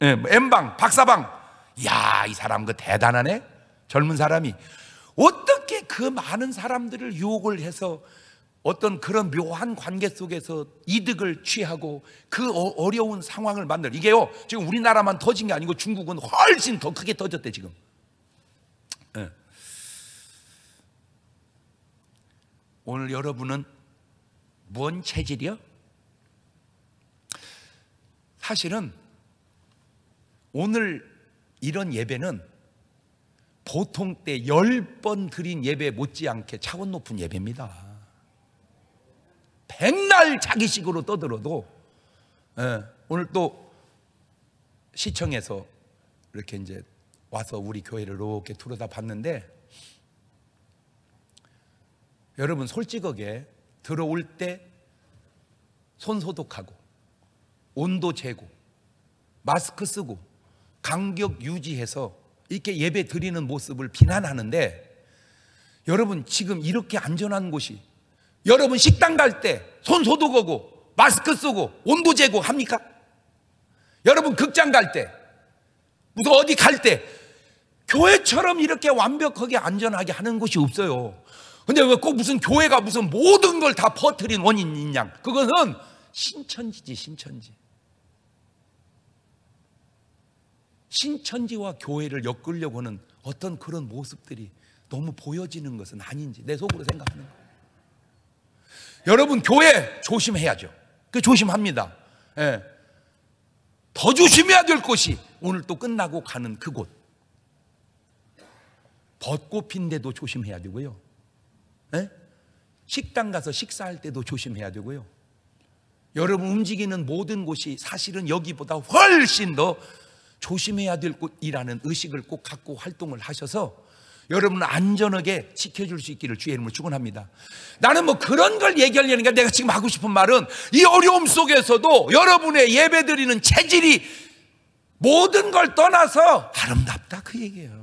예, 뭐, 엠방, 박사방. 야, 이 사람 그 대단하네. 젊은 사람이 어떻게 그 많은 사람들을 유혹을 해서 어떤 그런 묘한 관계 속에서 이득을 취하고 그 어, 어려운 상황을 만들 이게요 지금 우리나라만 터진 게 아니고 중국은 훨씬 더 크게 터졌대 지금 네. 오늘 여러분은 뭔 체질이요? 사실은 오늘 이런 예배는 보통 때 열 번 드린 예배 못지않게 차원 높은 예배입니다 백날 자기식으로 떠들어도 예, 오늘 또 시청에서 이렇게 이제 와서 우리 교회를 이렇게 들여다 봤는데 여러분 솔직하게 들어올 때 손 소독하고 온도 재고 마스크 쓰고 간격 유지해서 이렇게 예배 드리는 모습을 비난하는데 여러분 지금 이렇게 안전한 곳이 여러분 식당 갈 때 손 소독하고 마스크 쓰고 온도 재고 합니까? 여러분 극장 갈때 무슨 어디 갈 때 교회처럼 이렇게 완벽하게 안전하게 하는 곳이 없어요. 근데 왜 꼭 무슨 교회가 무슨 모든 걸 다 퍼뜨린 원인인 양. 그거는 신천지지, 신천지. 신천지와 교회를 엮으려고 하는 어떤 그런 모습들이 너무 보여지는 것은 아닌지 내 속으로 생각하는 거예요. 여러분 교회 조심해야죠. 그 조심합니다. 예. 더 조심해야 될 것이 오늘 또 끝나고 가는 그곳. 벚꽃 핀데도 조심해야 되고요. 예? 식당 가서 식사할 때도 조심해야 되고요. 여러분 움직이는 모든 곳이 사실은 여기보다 훨씬 더 조심해야 될 곳이라는 의식을 꼭 갖고 활동을 하셔서 여러분 안전하게 지켜줄 수 있기를 주의 이름으로 축원합니다. 나는 뭐 그런 걸 얘기하려는 게 내가 지금 하고 싶은 말은 이 어려움 속에서도 여러분의 예배 드리는 체질이 모든 걸 떠나서 아름답다 그 얘기예요.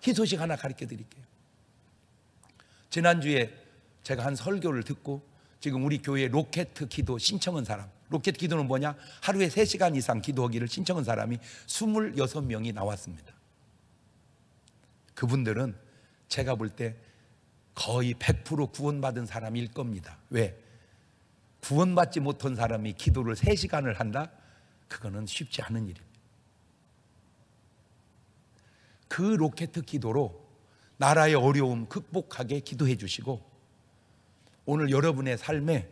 흰 소식 하나 가르쳐 드릴게요. 지난주에 제가 한 설교를 듣고 지금 우리 교회 로켓 기도 신청한 사람 로켓 기도는 뭐냐? 하루에 세시간 이상 기도하기를 신청한 사람이 26명이 나왔습니다. 그분들은 제가 볼 때 거의 100% 구원받은 사람일 겁니다. 왜? 구원받지 못한 사람이 기도를 3시간을 한다? 그거는 쉽지 않은 일입니다. 그 로켓 기도로 나라의 어려움 극복하게 기도해 주시고 오늘 여러분의 삶에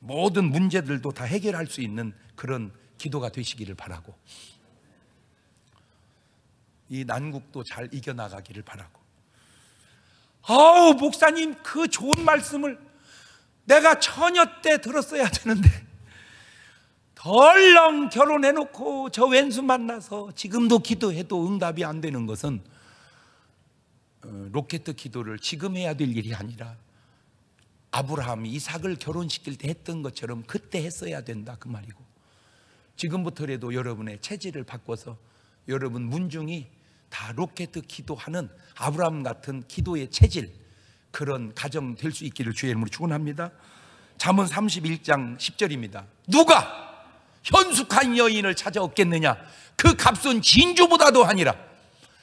모든 문제들도 다 해결할 수 있는 그런 기도가 되시기를 바라고 이 난국도 잘 이겨나가기를 바라고. 아우, 목사님, 그 좋은 말씀을 내가 처녀 때 들었어야 되는데, 덜렁 결혼해놓고 저 왼수 만나서 지금도 기도해도 응답이 안 되는 것은 어, 로켓 기도를 지금 해야 될 일이 아니라 아브라함이 이삭을 결혼시킬 때 했던 것처럼 그때 했어야 된다 그 말이고 지금부터라도 여러분의 체질을 바꿔서 여러분 문중이 다 로켓 기도하는 아브라함 같은 기도의 체질 그런 가정 될 수 있기를 주의 이름으로 축원합니다. 잠언 31장 10절입니다. 누가 현숙한 여인을 찾아 얻겠느냐 그 값은 진주보다도 하니라.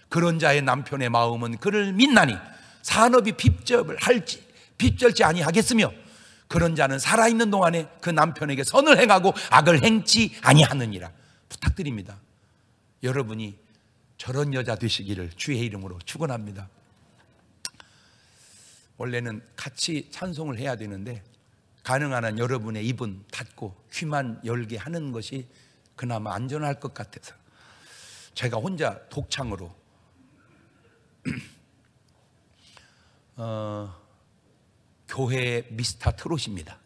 그런 자의 남편의 마음은 그를 믿나니 산업이 빚절을 할지 빚절지 아니하겠으며 그런 자는 살아있는 동안에 그 남편에게 선을 행하고 악을 행치 아니하느니라 부탁드립니다. 여러분이 저런 여자 되시기를 주의 이름으로 축원합니다. 원래는 같이 찬송을 해야 되는데 가능한 한 여러분의 입은 닫고 귀만 열게 하는 것이 그나마 안전할 것 같아서 제가 혼자 독창으로 어, 교회의 미스터 트롯입니다.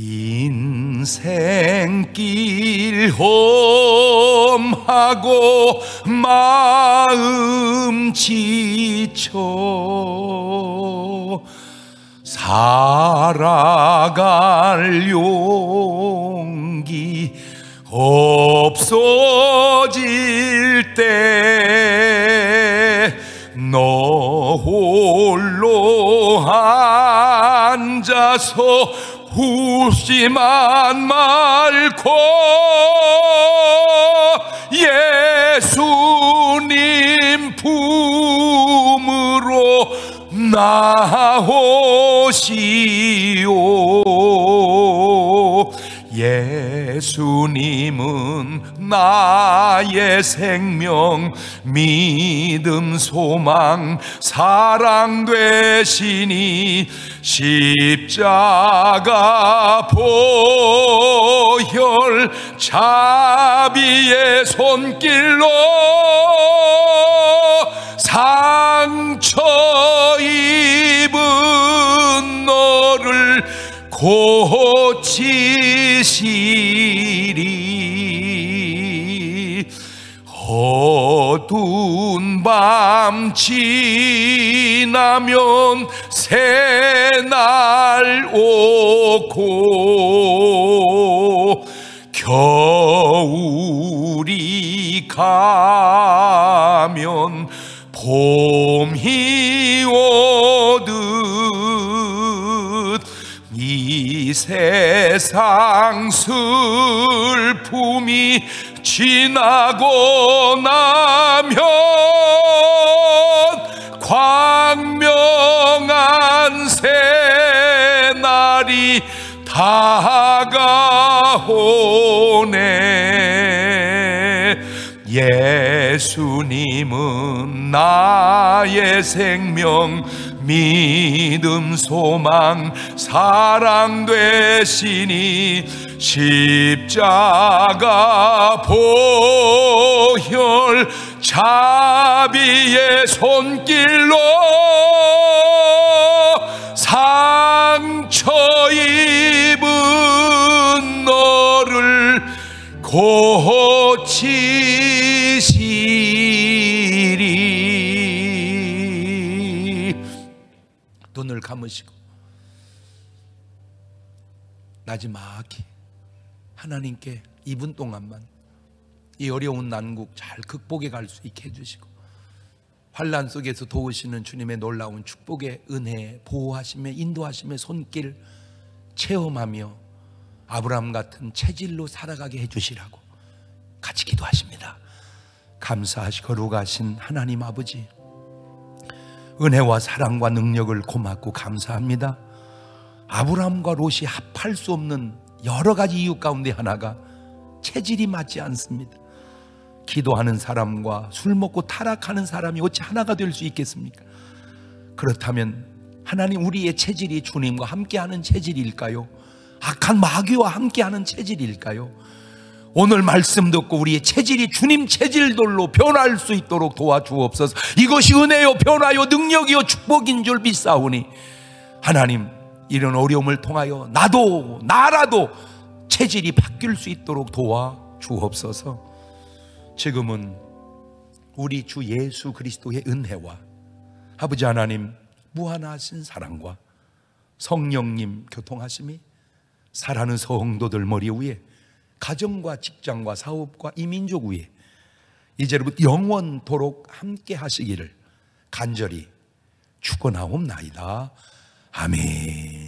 인생길 험하고 마음 지쳐 살아갈 용기 없어질 때 너 홀로 앉아서 굽지만 말고 예수님 품으로 나오시오 예수님은 나의 생명, 믿음, 소망, 사랑 되시니 십자가 보혈 자비의 손길로 상처 입은 고치시리 어두운 밤 지나면 새날 오고 겨울이 가면 봄이 오듯 이 세상 슬픔이 지나고 나면 광명한 새날이 다가오네 예수님은 나의 생명 믿음 소망 사랑 되시니 십자가 보혈 자비의 손길로 상처 입은 너를 고치시 감으시고 나지막히 하나님께 2분 동안만 이 어려운 난국 잘 극복해 갈 수 있게 해주시고 환란 속에서 도우시는 주님의 놀라운 축복의 은혜, 보호하심의 인도하심의 손길 체험하며 아브라함 같은 체질로 살아가게 해주시라고 같이 기도하십니다. 감사하시 고룩가신 하나님 아버지 은혜와 사랑과 능력을 고맙고 감사합니다. 아브라함과 롯이 합할 수 없는 여러 가지 이유 가운데 하나가 체질이 맞지 않습니다. 기도하는 사람과 술 먹고 타락하는 사람이 어찌 하나가 될 수 있겠습니까? 그렇다면 하나님 우리의 체질이 주님과 함께하는 체질일까요? 악한 마귀와 함께하는 체질일까요? 오늘 말씀 듣고 우리의 체질이 주님 체질들로 변할 수 있도록 도와주옵소서. 이것이 은혜요 변화요 능력이요 축복인 줄 믿사오니 하나님 이런 어려움을 통하여 나도 나라도 체질이 바뀔 수 있도록 도와주옵소서. 지금은 우리 주 예수 그리스도의 은혜와 아버지 하나님 무한하신 사랑과 성령님 교통하심이 사랑하는 성도들 머리 위에 가정과 직장과 사업과 이 민족 위에 이제로부터 영원토록 함께 하시기를 간절히 축원하옵나이다. 아멘.